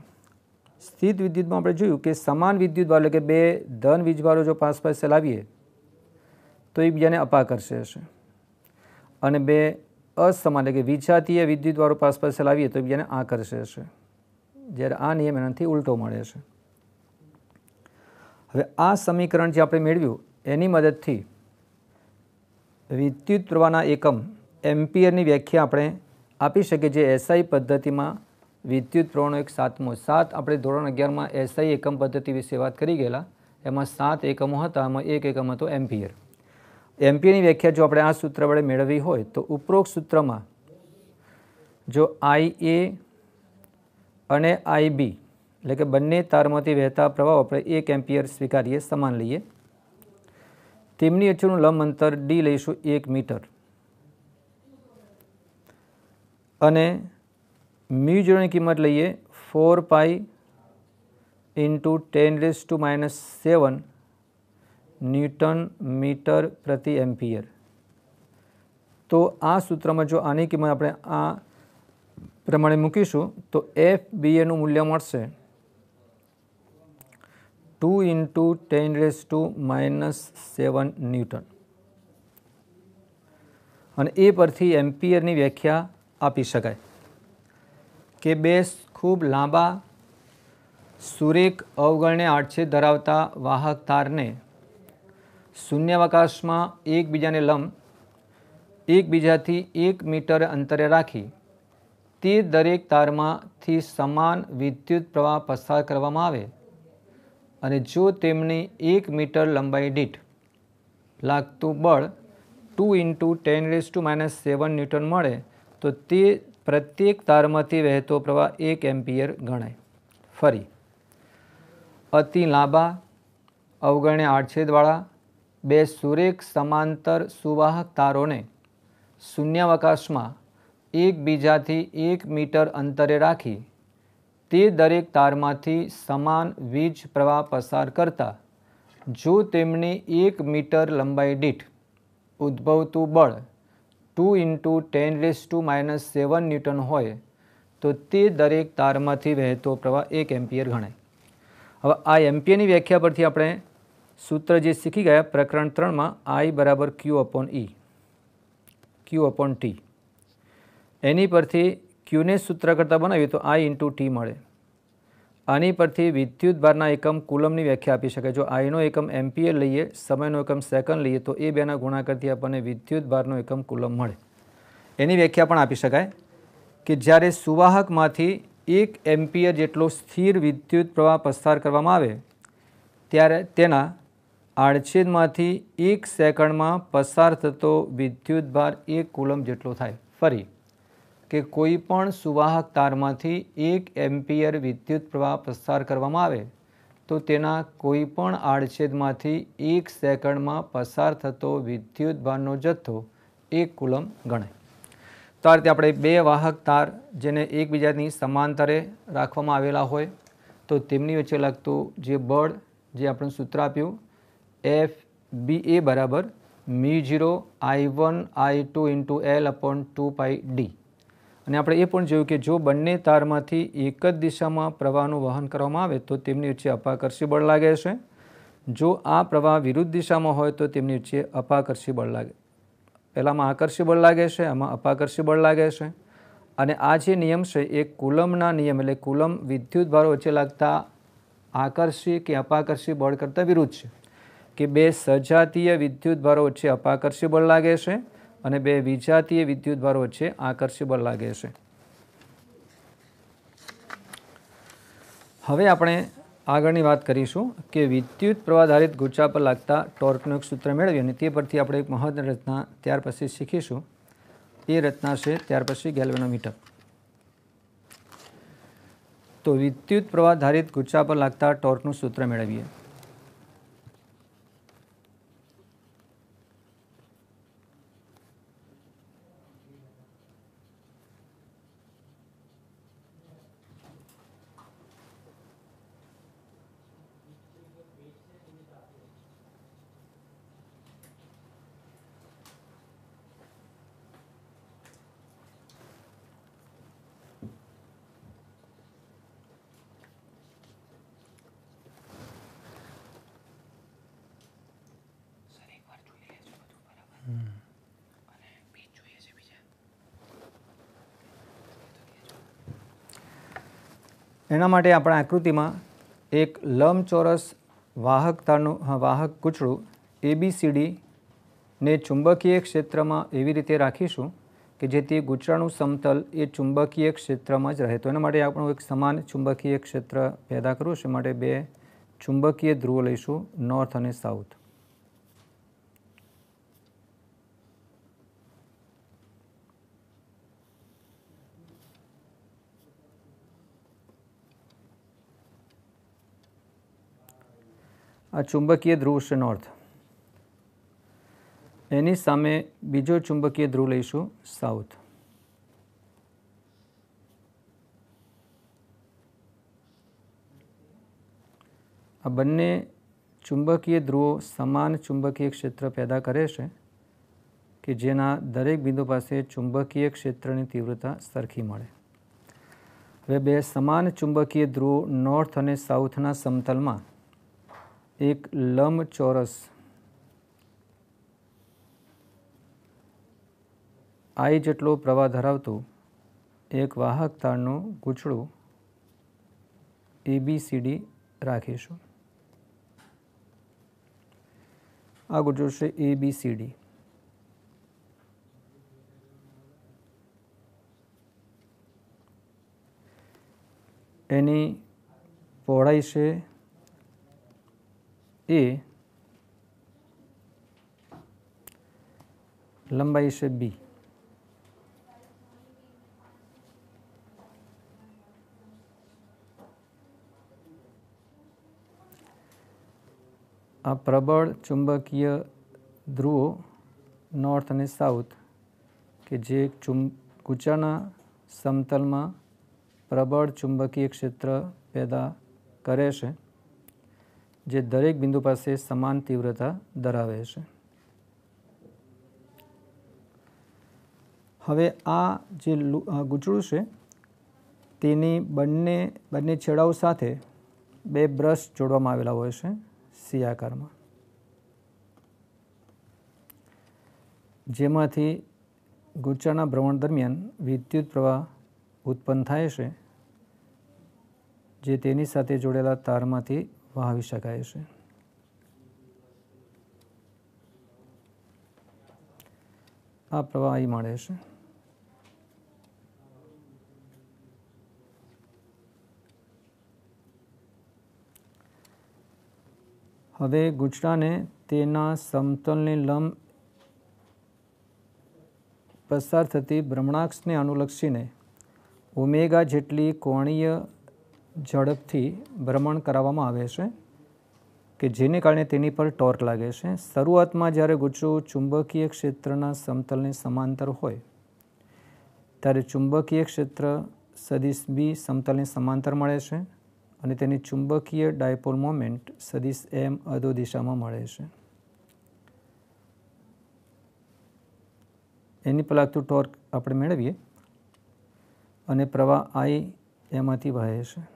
સ્થિત વિદ્યુતમાં આપણે જોયું કે સમાન વિદ્યુત ભાર એટલે કે બે ધન વીજભારો જો પાસ પાસે લાવીએ તો એકબીજાને અપાકર્ષે છે અને બે અસમાન એટલે કે વિજાતીય વિદ્યુતવાળો પાસ પાસે લાવીએ તો બીજાને આકર્ષે છે જ્યારે આ નિયમ એનાથી ઉલટો મળે છે હવે આ સમીકરણ જે આપણે મેળવ્યું એની મદદથી વિદ્યુત પ્રવાહના એકમ એમ્પિયરની વ્યાખ્યા આપણે આપી શકીએ જે એસઆઈ પદ્ધતિમાં વિદ્યુત પ્રવાહનો એક સાતમો સાત આપણે ધોરણ અગિયારમાં એસઆઈ એકમ પદ્ધતિ વિશે વાત કરી ગયેલા એમાં સાત એકમો હતા એમાં એક એકમ હતો એમ્પિયર એમપીની વ્યાખ્યા જો આપણે આ સૂત્ર વડે મેળવી હોય તો ઉપરોક્ત સૂત્રમાં જો આઈ એ અને આઈ બી એટલે કે બંને તારમાંથી વહેતા પ્રવાહો આપણે એક એમ્પિયર સ્વીકારીએ સમાન લઈએ તેમની વચ્ચેનું લંબ અંતર ડી લઈશું એક મીટર અને મ્યુઝરની કિંમત લઈએ four pi into ten raise to minus seven newton metre પ્રતિ એમ્પિયર તો આ સૂત્રમાં જો આની કિંમત આપણે આ પ્રમાણે મૂકીશું તો એફ બી એનું મૂલ્ય મળશે two into ten raise to minus seven newton અને એ પરથી એમ્પિયરની વ્યાખ્યા આપી શકાય કે બેસ ખૂબ લાંબા સુરેખ અવગણ્ય આડછેદ ધરાવતા વાહક તારને શૂન્યાવકાશમાં એકબીજાને લંબ એકબીજાથી એક મીટર અંતરે રાખી તે દરેક તારમાંથી સમાન વિદ્યુત પ્રવાહ પસાર કરવામાં આવે અને જો તેમની એક મીટર લંબાઈ દીઠ લાગતું બળ two into ten raise to minus seven newton મળે તો તે પ્રત્યેક તારમાંથી વહેતો પ્રવાહ એક એમ્પિયર ગણાય ફરી અતિ લાંબા અવગણ્ય આડછેદવાળા બે સુરેખ સમાંતર સુવાહક તારોને શૂન્યાવકાશમાં એકબીજાથી એક મીટર અંતરે રાખી તે દરેક તારમાંથી સમાન વીજ પ્રવાહ પસાર કરતા જો તેમની એક મીટર લંબાઈ દીઠ ઉદ્ભવતું બળ two into ten raise to minus seven newton હોય તો તે દરેક તારમાંથી વહેતો પ્રવાહ એક એમ્પિયર ગણાય હવે આ એમ્પિયરની વ્યાખ્યા પરથી આપણે સૂત્ર જે શીખી ગયા પ્રકરણ ત્રણમાં આઈ બરાબર Q upon E Q upon T એની પરથી ક્યુને સૂત્ર કરતાં બનાવીએ તો આઈ ઇન્ટુ ટી મળે આની પરથી વિદ્યુત ભારના એકમ કુલમની વ્યાખ્યા આપી શકાય જો આઈનો એકમ એમ્પિયર લઈએ સમયનો એકમ સેકન્ડ લઈએ તો એ બેના ગુણાકારથી આપણને વિદ્યુત ભારનો એકમ કુલમ મળે એની વ્યાખ્યા પણ આપી શકાય કે જ્યારે સુવાહકમાંથી એક એમ્પિયર જેટલો સ્થિર વિદ્યુત પ્રવાહ પસાર કરવામાં આવે ત્યારે તેના આડછેદમાંથી એક સેકન્ડમાં પસાર થતો વિદ્યુતભાર એક કુલમ જેટલો થાય ફરી કે કોઈ પણ સુવાહક તારમાંથી એક એમ્પિયર વિદ્યુત પ્રવાહ પસાર કરવામાં આવે તો તેના કોઈ પણ આડછેદમાંથી એક સેકન્ડમાં પસાર થતો વિદ્યુત ભારનો જથ્થો એક કુલમ ગણાય તો આ રીતે આપણે બે વાહક તાર જેને એકબીજાની સમાંતરે રાખવામાં આવેલા હોય તો તેમની વચ્ચે લાગતું જે બળ જે આપણે સૂત્ર આપ્યું એફ બી એ બરાબર mu zero I one I two into L upon two pi D અને આપણે એ પણ જોયું કે જો બંને તારમાંથી એક જ દિશામાં પ્રવાહનું વહન કરવામાં આવે તો તેમની વચ્ચે અપાકર્ષી બળ લાગે છે જો આ પ્રવાહ વિરુદ્ધ દિશામાં હોય તો તેમની વચ્ચે અપાકર્ષી બળ લાગે પહેલાંમાં આકર્ષી બળ લાગે છે આમાં અપાકર્ષી બળ લાગે છે અને આ જે નિયમ છે એ કુલમના નિયમ એટલે કુલમ વિદ્યુત ભારો વચ્ચે લાગતા આકર્ષી કે અપાકર્ષી બળ કરતાં વિરુદ્ધ છે કે બે સજાતીય વિદ્યુતભારો વચ્ચે અપાકર્ષી બળ લાગે છે અને બે વિજાતીય વિદ્યુતભારો વચ્ચે આકર્ષી બળ લાગે છે હવે આપણે આગળની વાત કરીશું કે વિદ્યુત પ્રવાધારિત ગુચા પર લાગતા ટોર્કનું એક સૂત્ર મેળવીએ અને તે પરથી આપણે એક મહત્વ રચના ત્યાર પછી શીખીશું એ રચના છે ત્યાર પછી ગેલ્વેનોમીટર તો વિદ્યુત પ્રવાહ ધારિત ગુચ્છા પર લાગતા ટોર્કનું સૂત્ર મેળવીએ એના માટે આપણે આકૃતિમાં એક લંબચોરસ વાહકતાનું વાહક કૂચડું એબીસીડીને ચુંબકીય ક્ષેત્રમાં એવી રીતે રાખીશું કે જેથી ગુચરાનું સમતલ એ ચુંબકીય ક્ષેત્રમાં જ રહે તો એના માટે આપણું એક સમાન ચુંબકીય ક્ષેત્ર પેદા કરવું છે માટે બે ચુંબકીય ધ્રુવો લઈશું નોર્થ અને સાઉથ આ ચુંબકીય ધ્રુવ છે નોર્થ એની સામે બીજો ચુંબકીય ધ્રુવ લઈશું સાઉથ આ બંને ચુંબકીય ધ્રુવો સમાન ચુંબકીય ક્ષેત્ર પેદા કરે છે કે જેના દરેક બિંદુ પાસે ચુંબકીય ક્ષેત્રની તીવ્રતા સરખી મળે હવે બે સમાન ચુંબકીય ધ્રુવો નોર્થ અને સાઉથના સમતલમાં એક લંબ ચોરસ આઈ જેટલો પ્રવાહ ધરાવતો એક વાહક તારનો ગૂંચળો એબીસીડી રાખીશું આ ગુજરો છે એબીસીડી એની પહોળાઈ છે એ લંબાઈ છે બી આ પ્રબળ ચુંબકીય ધ્રુવો નોર્થ અને સાઉથ કે જે ચું કૂચાના સમતલમાં પ્રબળ ચુંબકીય ક્ષેત્ર પેદા કરે છે જે દરેક બિંદુ પાસે સમાન તીવ્રતા ધરાવે છે હવે આ જે ગૂંચળું છે તેની બંને બંને છેડાઓ સાથે બે બ્રશ જોડવામાં આવેલા હોય છે સી આકારમાં જેમાંથી ગુચળના ભ્રમણ દરમિયાન વિદ્યુત પ્રવાહ ઉત્પન્ન થાય છે જે તેની સાથે જોડેલા તારમાંથી વહાવી શકાય છે આ પ્રવાહી મળે છે હવે ગુજરાને તેના સમતલને લંબ પસાર થતી ભ્રમણાક્ષને અનુલક્ષીને ઓમેગા જેટલી કોણીય ઝડપથી ભ્રમણ કરાવવામાં આવે છે કે જેને કારણે તેની પર ટોર્ક લાગે છે શરૂઆતમાં જ્યારે ગુચ્છો ચુંબકીય ક્ષેત્રના સમતલને સમાંતર હોય ત્યારે ચુંબકીય ક્ષેત્ર સદિશ બી સમતલને સમાંતર મળે છે અને તેની ચુંબકીય ડાયપોલ મોમેન્ટ સદિશ એમ અધો દિશામાં મળે છે એની પર લાગતું ટોર્ક આપણે મેળવીએ અને પ્રવાહ આઈ એમાંથી વહે છે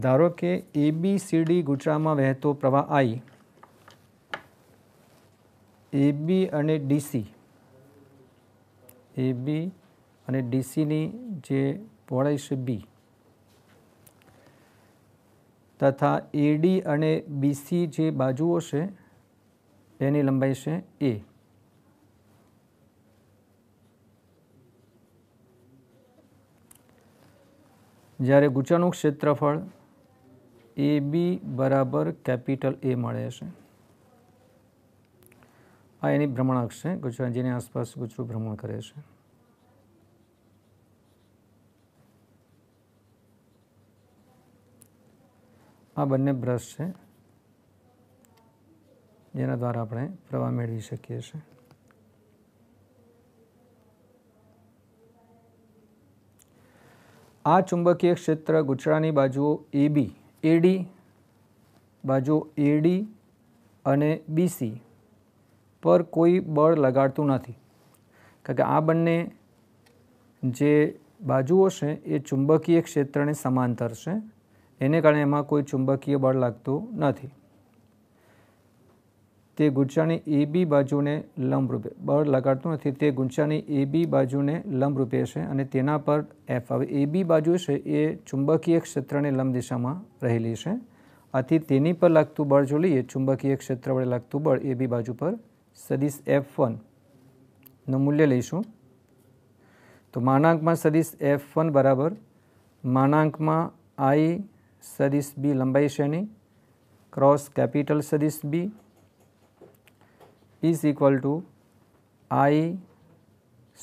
ધારો કે એબીસીડી ગુચરામાં વહેતો પ્રવાહ આઈ એબી અને ડીસી એબી અને ડીસીની જે પહોળાઈ છે બી તથા એડી અને બીસી જે બાજુઓ છે એની લંબાઈ છે એ જ્યારે ગુચાનું ક્ષેત્રફળ એ બી બરાબર કેપિટલ એ મળે છે આ એની ભ્રમણાક્ષ છે ગુજરાત જેની આસપાસ ગુજરું ભ્રમણ કરે છે આ બંને બ્રશ છે જેના દ્વારા આપણે પ્રવાહ મેળવી શકીએ છીએ આ ચુંબકીય ક્ષેત્ર ગુચરાની બાજુઓ એ બી એડી બાજુ એડી અને બીસી પર કોઈ બળ લગાડતું નથી કારણ કે આ બંને જે બાજુઓ છે એ ચુંબકીય ક્ષેત્રને સમાંતર છે એને કારણે એમાં કોઈ ચુંબકીય બળ લાગતું નથી તે ગુંચાની એ બી બાજુને લંબરૂપે બળ લગાડતું નથી તે ગુંચાની એ બી બાજુને લંબરૂપે છે અને તેના પર એફ હવે એ બી બાજુ છે એ ચુંબકીય ક્ષેત્રને લંબ દિશામાં રહેલી છે આથી તેની પર લાગતું બળ જો લઈએ ચુંબકીય ક્ષેત્ર વડે લાગતું બળ એ બી બાજુ પર સદીશ એફ વનનું મૂલ્ય લઈશું તો માનાંકમાં સદીશ એફ વન બરાબર માનાંકમાં આઈ સદીશ બી લંબાઈ છે ક્રોસ કેપિટલ સદીશ B is equal to i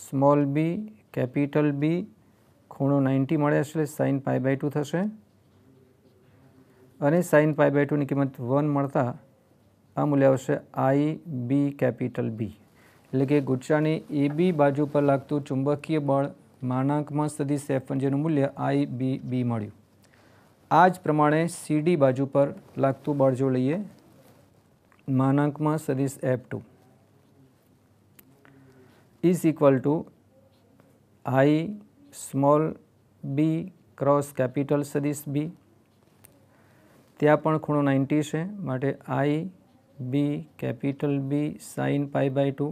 small B capital B ખૂણો નાઇન્ટી મળે એટલે સાઇન પાય બાય ટુ થશે અને સાઇન પાઈ બાય ટુની કિંમત વન મળતા આ મૂલ્ય આવશે આઈ બી કેપિટલ બી એટલે કે ગુચ્છાની એ બી બાજુ પર લાગતું ચુંબકીય બળ માનાંકમાં સદી સેફન જેનું મૂલ્ય આઈ બી બી મળ્યું આ જ પ્રમાણે સીડી બાજુ પર લાગતું બળ જો લઈએ માનાંકમાં સદીસ F two is equal to I small B cross capital સદીસ બી ત્યાં પણ ખૂણો નાઇન્ટી છે માટે I B capital B sine pi by two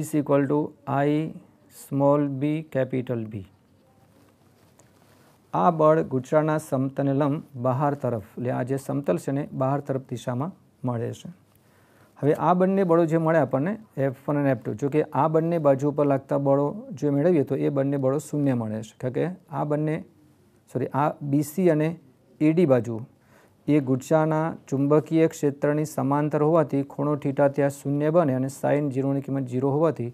is equal to I small B capital B આ બળ ગુજરાના સમતને લંબ બહાર તરફ એટલે આ જે સમતલ છે ને બહાર તરફ દિશામાં મળે છે હવે આ બંને બળો જે મળે આપણને એફ વન અને એફ ટુ જોકે આ બંને બાજુ ઉપર લાગતા બળો જો મેળવીએ તો એ બંને બળો શૂન્ય મળે છે કારણ કે આ બંને સોરી આ બીસી અને એડી બાજુ એ ગુચ્છાના ચુંબકીય ક્ષેત્રની સમાંતર હોવાથી ખૂણો ઠીટા ત્યાં શૂન્ય બને અને સાઇન જીરોની કિંમત જીરો હોવાથી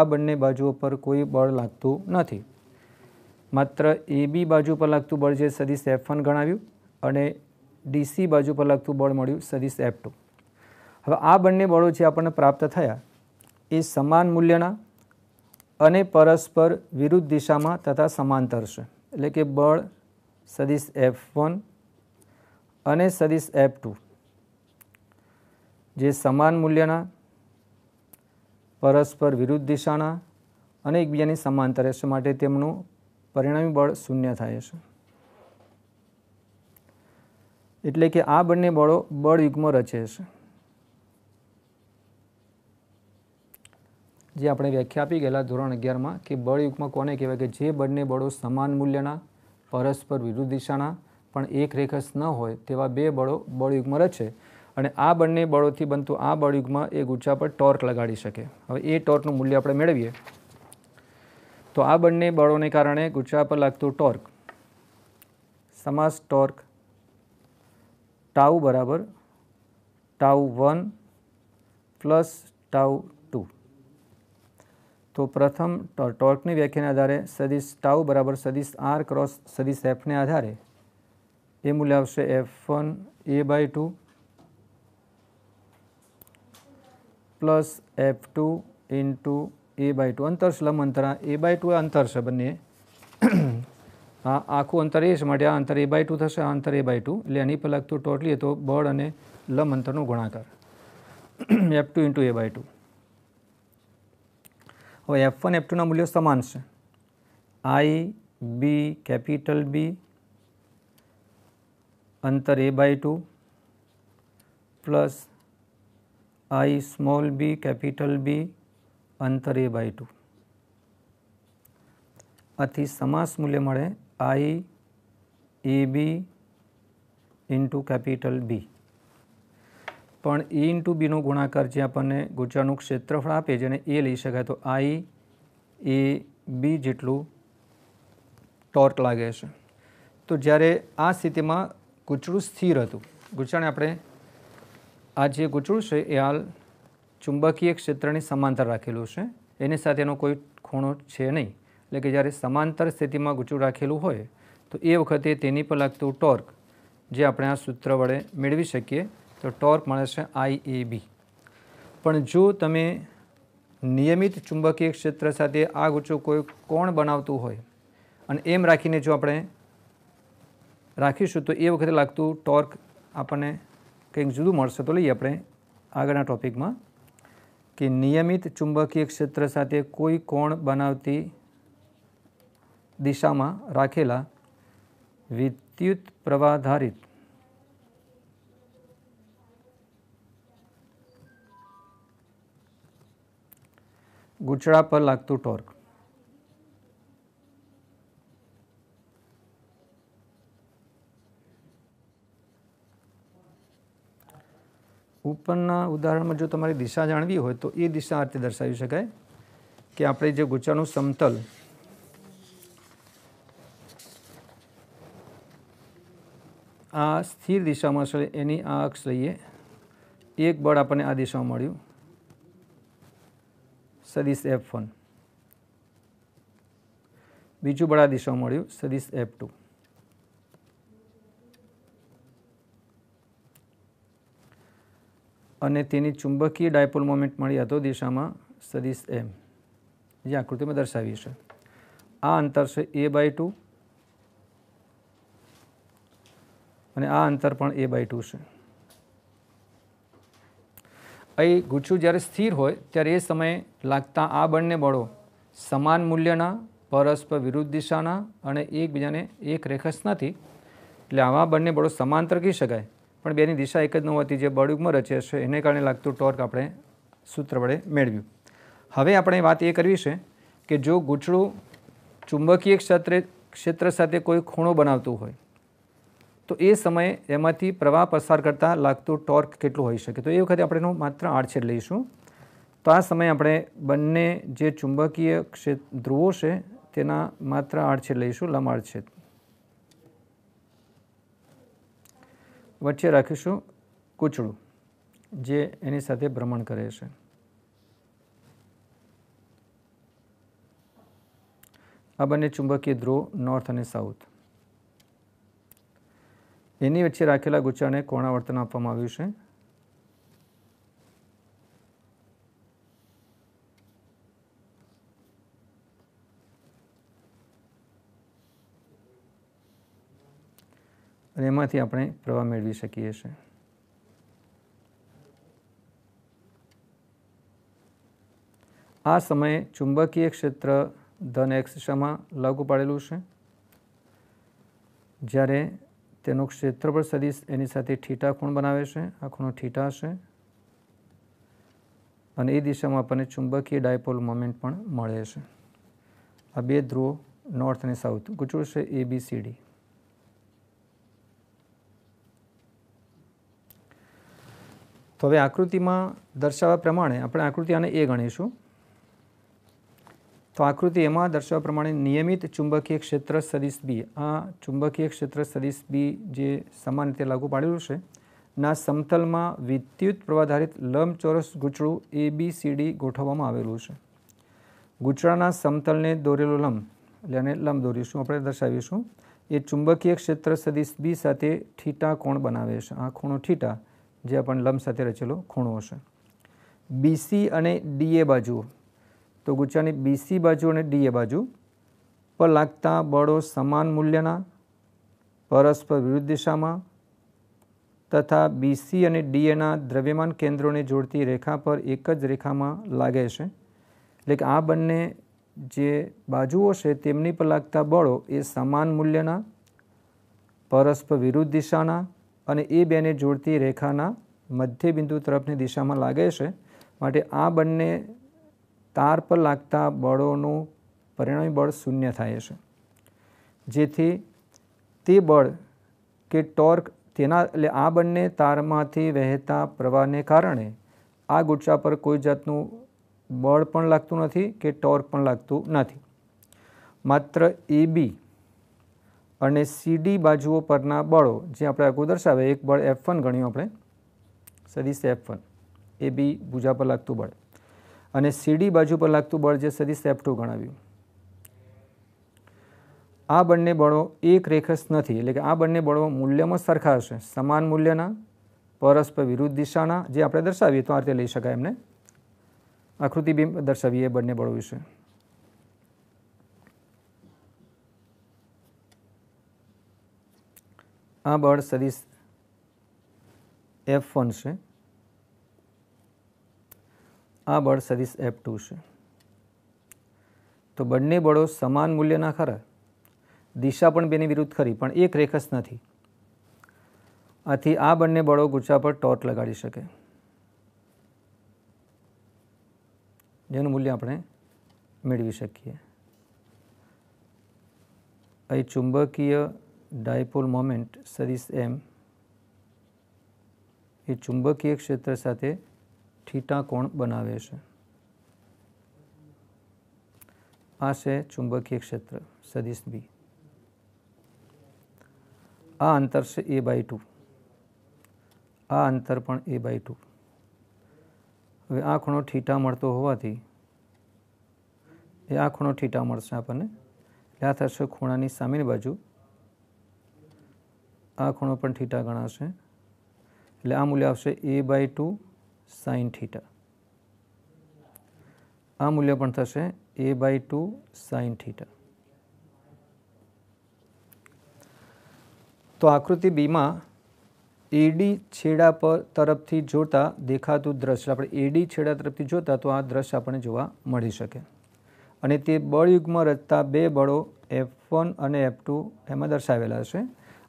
આ બંને બાજુઓ પર કોઈ બળ લાગતું નથી માત્ર એ બી બાજુ પર લાગતું બળ જે સદીશ એફ વન ગણાવ્યું અને ડીસી બાજુ પર લાગતું બળ મળ્યું સદીશ એફ ટુ હવે આ બંને બળો જે આપણને પ્રાપ્ત થયા એ સમાન મૂલ્યના અને પરસ્પર વિરુદ્ધ દિશામાં તથા સમાંતર છે એટલે કે બળ સદીશ એફ વન અને સદીશ એફ ટુ જે સમાન મૂલ્યના પરસ્પર વિરુદ્ધ દિશાના અને એકબીજાની સમાંતર છે માટે તેમનું પરિણામી બળ શૂન્ય થાય છે એટલે કે આ બંને બળો બળ યુગ્મ રચે છે જે આપણે વ્યાખ્યા આપી ગયેલા ધોરણ અગિયારમાં કે બળ યુગ્મ કોને કહેવાય કે જે બંને બળો સમાન મૂલ્યના પરસ્પર વિરુદ્ધ દિશાના પણ એક રેખસ ન હોય તેવા બે બળો બળયુગમાં રચે અને આ બંને બળોથી બનતું આ બળયુગમાં એ ગુચ્છા પર ટોર્ક લગાડી શકે હવે એ ટોર્કનું મૂલ્ય આપણે મેળવીએ તો આ બંને બળોને કારણે ગુચા પર લાગતું ટોર્ક સમાસ ટોર્ક ટાઉ બરાબર tau one plus tau two તો પ્રથમ ટોર્કની વ્યાખ્યાના આધારે સદીશ ટાઉ બરાબર સદીશ આર ક્રોસ સદીસ એફને આધારે એ મૂલ્ય આવશે F one A by two plus F two into A by two અંતર સ્લમ અંતર એ બાય ટુ અંતર છે બંને આ આખું અંતર એ છે માટે આ અંતર એ બાય ટુ થશે આ અંતર એ બાય ટુ એટલે એની પર લગતું ટોટલી તો બળ અને લંબ અંતરનો ગુણાકાર F two into A by two હવે એફ વન એફ ટુના મૂલ્યો સમાન છે આઈ બી કેપિટલ બી અંતર A by two plus I small B capital B અંતર એ બાય ટુ આથી સમાસ મૂલ્ય મળે આઈ A B into capital B પણ એ ઇન્ટુ બીનો ગુણાકાર જે આપણને ગુચરનું ક્ષેત્રફળ આપે જેને એ લઈ શકાય તો આઈ એ બી જેટલું ટોર્ક લાગે છે તો જ્યારે આ સ્થિતિમાં ગૂંચળું સ્થિર હતું ગુચરને આપણે આ જે ગૂંચળું છે એ હાલ ચુંબકીય ક્ષેત્રની સમાંતર રાખેલું છે એની સાથેનો કોઈ ખૂણો છે નહીં એટલે કે જ્યારે સમાંતર સ્થિતિમાં ગૂંચું રાખેલું હોય તો એ વખતે તેની પર લાગતું ટોર્ક જે આપણે આ સૂત્ર વડે મેળવી શકીએ તો ટોર્ક મળે છે આઈ એ બી પણ જો તમે નિયમિત ચુંબકીય ક્ષેત્ર સાથે આ ગૂંચું કોઈ કોણ બનાવતું હોય અને એમ રાખીને જો આપણે રાખીશું તો એ વખતે લાગતું ટોર્ક આપણને કંઈક જુદું મળશે તો લઈએ આપણે આગળના ટૉપિકમાં કે નિયમિત ચુંબકીય ક્ષેત્ર સાથે કોઈ કોણ બનાવતી દિશામાં રાખેલા વિદ્યુત પ્રવાધારિત ગુચળા પર લાગતું ટોર્ક ઉપરના ઉદાહરણમાં જો તમારી દિશા જાણવી હોય તો એ દિશા આ રીતે દર્શાવી શકાય કે આપણે જે ગુચ્છાનું સમતલ આ સ્થિર દિશામાં હશે એની આ અક્ષ લઈએ એક બળ આપણને આ દિશામાં મળ્યું સદીશ એફ વન બીજું બળ આ દિશામાં મળ્યું સદીશ એફ ટુ અને તેની ચુંબકીય ડાયપોલ મોમેન્ટ મળી હતો દિશામાં સદિશ એમ જે આકૃતિમાં દર્શાવી છે આ અંતર છે એ બાય ટુ અને આ અંતર પણ એ બાય ટુ છે અહીં ગુચ્છું જ્યારે સ્થિર હોય ત્યારે એ સમયે લાગતા આ બંને બળો સમાન મૂલ્યના પરસ્પર વિરુદ્ધ દિશાના અને એકબીજાને એક રેખસ નથી એટલે આવા બંને બળો સમાંતર કહી શકાય પણ બેની દિશા એક જ ન હોતી જે બળ રચે છે એને કારણે લાગતું ટોર્ક આપણે સૂત્ર વડે મેળવ્યું હવે આપણે વાત એ કરવી છે કે જો ગૂંચળું ચુંબકીય ક્ષેત્રે ક્ષેત્ર સાથે કોઈ ખૂણો બનાવતું હોય તો એ સમયે એમાંથી પ્રવાહ પસાર કરતાં લાગતું ટોર્ક કેટલું હોઈ શકે તો એ વખતે આપણે એનું માત્ર આડછેડ લઈશું તો આ સમયે આપણે બંને જે ચુંબકીય ક્ષેત્ર ધ્રુવો છે તેના માત્ર આડછેદ લઈશું લંબ આડછેદ વચ્ચે રાખીશું કૂચડું જે એની સાથે ભ્રમણ કરે છે આ બંને ચુંબકીય ધ્રુવ નોર્થ અને સાઉથ એની વચ્ચે રાખેલા ગુચ્ચાને કોણાવર્તન આપવામાં આવ્યું છે એમાંથી આપણે પ્રવાહ મેળવી શકીએ છીએ આ સમયે ચુંબકીય ક્ષેત્ર ધન એક્સ દિશામાં લાગુ પાડેલું છે જ્યારે તેનું ક્ષેત્રફળ સદીશ એની સાથે ઠીટા ખૂણ બનાવે છે આ ખૂણો ઠીટા છે અને એ દિશામાં આપણને ચુંબકીય ડાયપોલ મોમેન્ટ પણ મળે છે આ બે ધ્રુવો નોર્થ અને સાઉથ ગુચુળ છે એ બી સી ડી તો હવે આકૃતિમાં દર્શાવ્યા પ્રમાણે આપણે આકૃતિ આને એ ગણીશું તો આકૃતિ એમાં દર્શાવ્યા પ્રમાણે નિયમિત ચુંબકીય ક્ષેત્ર સદિશ બી આ ચુંબકીય ક્ષેત્ર સદિશ બી જે સમાન રીતે લાગુ પાડેલું છે ના સમતલમાં વિદ્યુત પ્રવાધારિત લંબચોરસ ગૂંચળું એ બી સી ડી ગોઠવવામાં આવેલું છે ગૂંચળાના સમતલને દોરેલો લંબ એટલે આને લંબ દોરીશું આપણે દર્શાવીશું એ ચુંબકીય ક્ષેત્ર સદિશ બી સાથે ઠીટા કોણ બનાવે છે આ ખૂણો ઠીટા જે આપણને લંબ સાથે રચેલો ખૂણો હશે બીસી અને ડીએ બાજુ તો ગુચ્છાની બીસી બાજુ અને ડીએ બાજુ પર લાગતા બળો સમાન મૂલ્યના પરસ્પર વિરુદ્ધ દિશામાં તથા બીસી અને ડીએના દ્રવ્યમાન કેન્દ્રોને જોડતી રેખા પર એક જ રેખામાં લાગે છે એટલે કે આ બંને જે બાજુઓ છે તેમની પર લાગતા બળો એ સમાન મૂલ્યના પરસ્પર વિરુદ્ધ દિશાના અને એ બેને જોડતી રેખાના મધ્ય બિંદુ તરફની દિશામાં લાગે છે માટે આ બંને તાર પર લાગતા બળોનું પરિણામી બળ શૂન્ય થાય છે જેથી તે બળ કે ટોર્ક તેના એટલે આ બંને તારમાંથી વહેતા પ્રવાહને કારણે આ ગુચ્છા પર કોઈ જાતનું બળ પણ લાગતું નથી કે ટોર્ક પણ લાગતું નથી માત્ર એ બી અને સીડી બાજુઓ પરના બળો જે આપણે અગાઉ દર્શાવે એક બળ એફ વન ગણ્યું આપણે સદીશ એફ વન એ બી ભૂજા પર લાગતું બળ અને સીડી બાજુ પર લાગતું બળ જે સદીશ એફ ટુ ગણાવ્યું આ બંને બળો એક રેખસ નથી એટલે કે આ બંને બળો મૂલ્યમાં સરખા હશે સમાન મૂલ્યના પરસ્પર વિરુદ્ધ દિશાના જે આપણે દર્શાવીએ તો આ રીતે લઈ શકાય એમને આકૃતિ બી દર્શાવીએ બંને બળો વિશે આ બળ સદીશ એફ વન છે આ બળ સદીશ એફ ટુ છે તો બંને બળો સમાન મૂલ્યના ખરા દિશા પણ બેની વિરુદ્ધ ખરી પણ એક રેખસ નથી આથી આ બંને બળો ગુચા પર ટોર્ચ લગાડી શકે જેનું મૂલ્ય આપણે મેળવી શકીએ અહીં ચુંબકીય ડાયપોલ મોમેન્ટ સદિશ એમ એ ચુંબકીય ક્ષેત્ર સાથે થીટા કોણ બનાવે છે આ છે ચુંબકીય ક્ષેત્ર સદિશ બી આ અંતર છે એ બાય ટુ આ અંતર પણ એ બાય ટુ હવે આ ખૂણો ઠીટા મળતો હોવાથી એ આ ખૂણો ઠીટા મળશે આપણને એટલે આ થશે ખૂણાની સામેની બાજુ આ ખૂણો પણ થીટા ગણાશે એટલે આ મૂલ્ય આવશે A by two sine theta આ મૂલ્ય પણ થશે A by two sine theta તો આકૃતિ બીમાં એડી છેડા પર તરફથી જોતા દેખાતું દ્રશ્ય આપણે એડી છેડા તરફથી જોતા તો આ દ્રશ્ય આપણને જોવા મળી શકે અને તે બળયુગમાં રચતા બે બળો એફ વન અને એફ ટુ એમાં દર્શાવેલા છે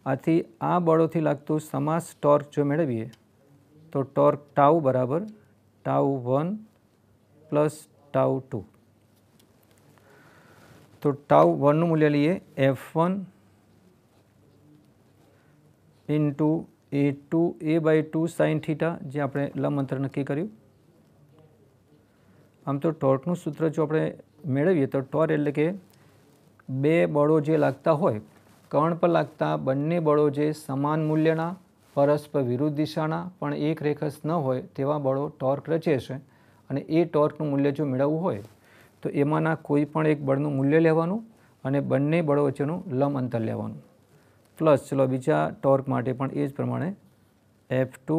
આથી આ બળોથી લાગતું સમાસ ટોર્ક જો મેળવીએ તો ટોર્ક ટાઉ બરાબર tau one plus tau two તો ટાઉ વનનું મૂલ્ય લઈએ F one into A two A by two sine theta જે આપણે લંબ અંતર નક્કી કર્યું આમ તો ટોર્કનું સૂત્ર જો આપણે મેળવીએ તો ટોર એટલે કે બે બળો જે લાગતા હોય કર્ણ પર લાગતા બંને બળો જે સમાન મૂલ્યના પરસ્પર વિરુદ્ધ દિશાના પણ એક રેખસ ન હોય તેવા બળો ટોર્ક રચે છે અને એ ટોર્કનું મૂલ્ય જો મેળવવું હોય તો એમાંના કોઈ પણ એક બળનું મૂલ્ય લેવાનું અને બંને બળો વચ્ચેનું લંબ અંતર લેવાનું પ્લસ ચલો બીજા ટોર્ક માટે પણ એ જ પ્રમાણે F two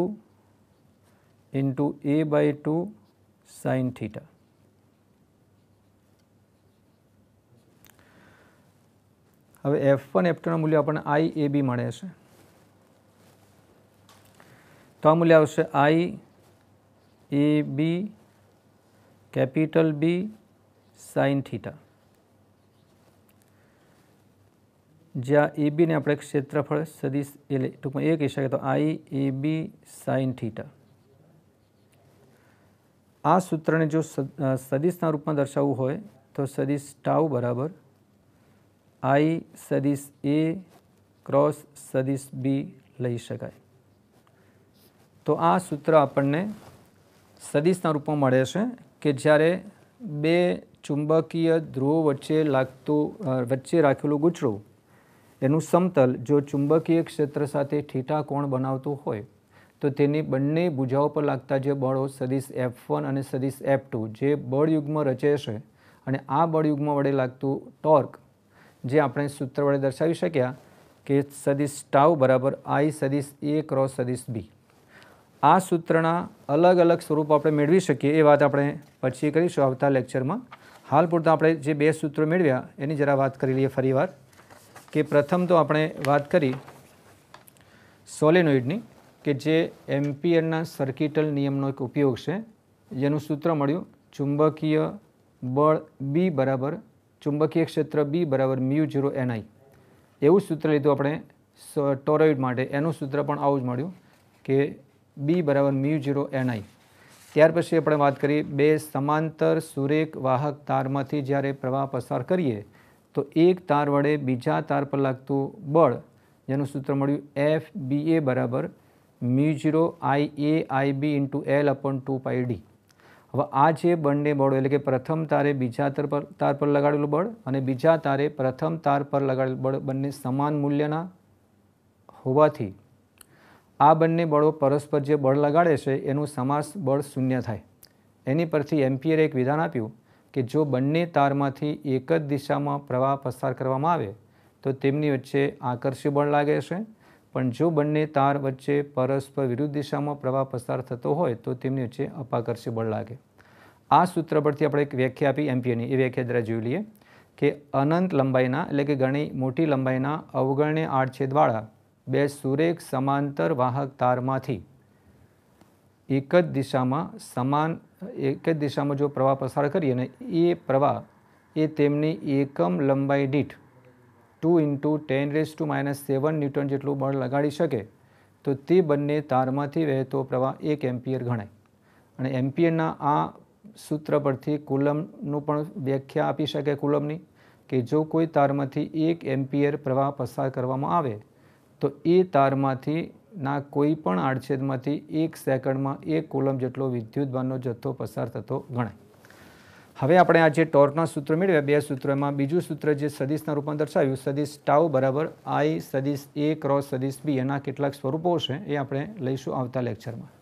into A by two sine theta હવે એફ વન એફ ટુનું મૂલ્ય આપણને આઈ એ બી મળે છે તો આ મૂલ્ય આવશે I A B capital B sine theta જ્યાં એ બીને આપણે ક્ષેત્રફળ સદીશ એટલે ટૂંકમાં એ કહી શકીએ તો આઈ એ બી સાઇન થીટા આ સૂત્રને જો સદીશના રૂપમાં દર્શાવવું હોય તો સદીશ ટાવ બરાબર આઈ સદીશ એ ક્રોસ સદીશ બી લઈ શકાય તો આ સૂત્ર આપણને સદીશના રૂપમાં મળે છે કે જ્યારે બે ચુંબકીય ધ્રુવો વચ્ચે લાગતું વચ્ચે રાખેલું ગુચરું એનું સમતલ જો ચુંબકીય ક્ષેત્ર સાથે ઠીટા કોણ બનાવતું હોય તો તેની બંને ભૂજાઓ પર લાગતા જે બળો સદીશ એફ વન અને સદીશ એફ ટુ જે બળયુગ્મ રચે છે અને આ બળયુગ્મ વડે લાગતું ટોર્ક જે આપણે સૂત્ર વડે દર્શાવી શક્યા કે સદીશ ટાવ બરાબર આઈ સદીશ એ ક્રોસ સદિશ બી આ સૂત્રના અલગ અલગ સ્વરૂપ આપણે મેળવી શકીએ એ વાત આપણે પછી કરીશું આવતા લેક્ચરમાં હાલ પૂરતા આપણે જે બે સૂત્રો મેળવ્યા એની જરા વાત કરી લઈએ ફરીવાર કે પ્રથમ તો આપણે વાત કરી સોલેનોઇડની કે જે એમ્પિયરના સર્કિટલ નિયમનો એક ઉપયોગ છે જેનું સૂત્ર મળ્યું ચુંબકીય બળ બી બરાબર ચુંબકીય ક્ષેત્ર બી બરાબર મ્યુ જીરો એનઆઈ એવું સૂત્ર લીધું આપણે ટોરોઇડ માટે એનું સૂત્ર પણ આવું જ મળ્યું કે બી બરાબર મ્યુ જીરો એનઆઈ ત્યાર પછી આપણે વાત કરીએ બે સમાંતર સુરેખ વાહક તારમાંથી જ્યારે પ્રવાહ પસાર કરીએ તો એક તાર વડે બીજા તાર પર લાગતું બળ જેનું સૂત્ર મળ્યું એફ બી એ બરાબર mu zero I A I B into L upon two pi D હવે આ જે બંને બળો એટલે કે પ્રથમ તારે બીજા તાર પર તાર પર લગાડેલું બળ અને બીજા તારે પ્રથમ તાર પર લગાડેલું બળ બંને સમાન મૂલ્યના હોવાથી આ બંને બળો પરસ્પર જે બળ લગાડે છે એનું સમાસ બળ શૂન્ય થાય એની પરથી એમ્પિયરે એક વિધાન આપ્યું કે જો બંને તારમાંથી એક જ દિશામાં પ્રવાહ પસાર કરવામાં આવે તો તેમની વચ્ચે આકર્ષી બળ લાગે છે પણ જો બંને તાર વચ્ચે પરસ્પર વિરુદ્ધ દિશામાં પ્રવાહ પસાર થતો હોય તો તેમની વચ્ચે અપાકર્ષી બળ લાગે આ સૂત્ર પરથી આપણે એક વ્યાખ્યા આપી એમ્પિયરની એ વ્યાખ્યા દ્વારા જોઈ લઈએ કે અનંત લંબાઈના એટલે કે ઘણી મોટી લંબાઈના અવગણ્ય આડછેદવાળા બે સુરેખ સમાંતર વાહક તારમાંથી એક જ દિશામાં સમાન એક જ દિશામાં જો પ્રવાહ પસાર કરીએ અને એ પ્રવાહ એ તેમની એકમ લંબાઈ દીઠ two into ten raise to minus seven newton જેટલું બળ લગાડી શકે તો તે બંને તારમાંથી વહેતો પ્રવાહ એક એમ્પિયર ગણાય અને એમ્પિયરના આ સૂત્ર પરથી કુલમનું પણ વ્યાખ્યા આપી શકે કુલમની કે જો કોઈ તારમાંથી એક એમ્પિયર પ્રવાહ પસાર કરવામાં આવે તો એ તારમાંથી ના કોઈ પણ આડછેદમાંથી એક સેકન્ડમાં એક કુલમ જેટલો વિદ્યુતભારનો જથ્થો પસાર થતો ગણાય હવે આપણે આ જે ટોર્કના સૂત્ર મેળવ્યા બે સૂત્રમાં બીજું સૂત્ર જે સદિશના રૂપમાં દર્શાવ્યું સદિશ ટાઉ બરાબર આઈ સદિશ એ ક્રોસ સદિશ બી એના કેટલાક સ્વરૂપો છે એ આપણે લઈશું આવતા લેક્ચરમાં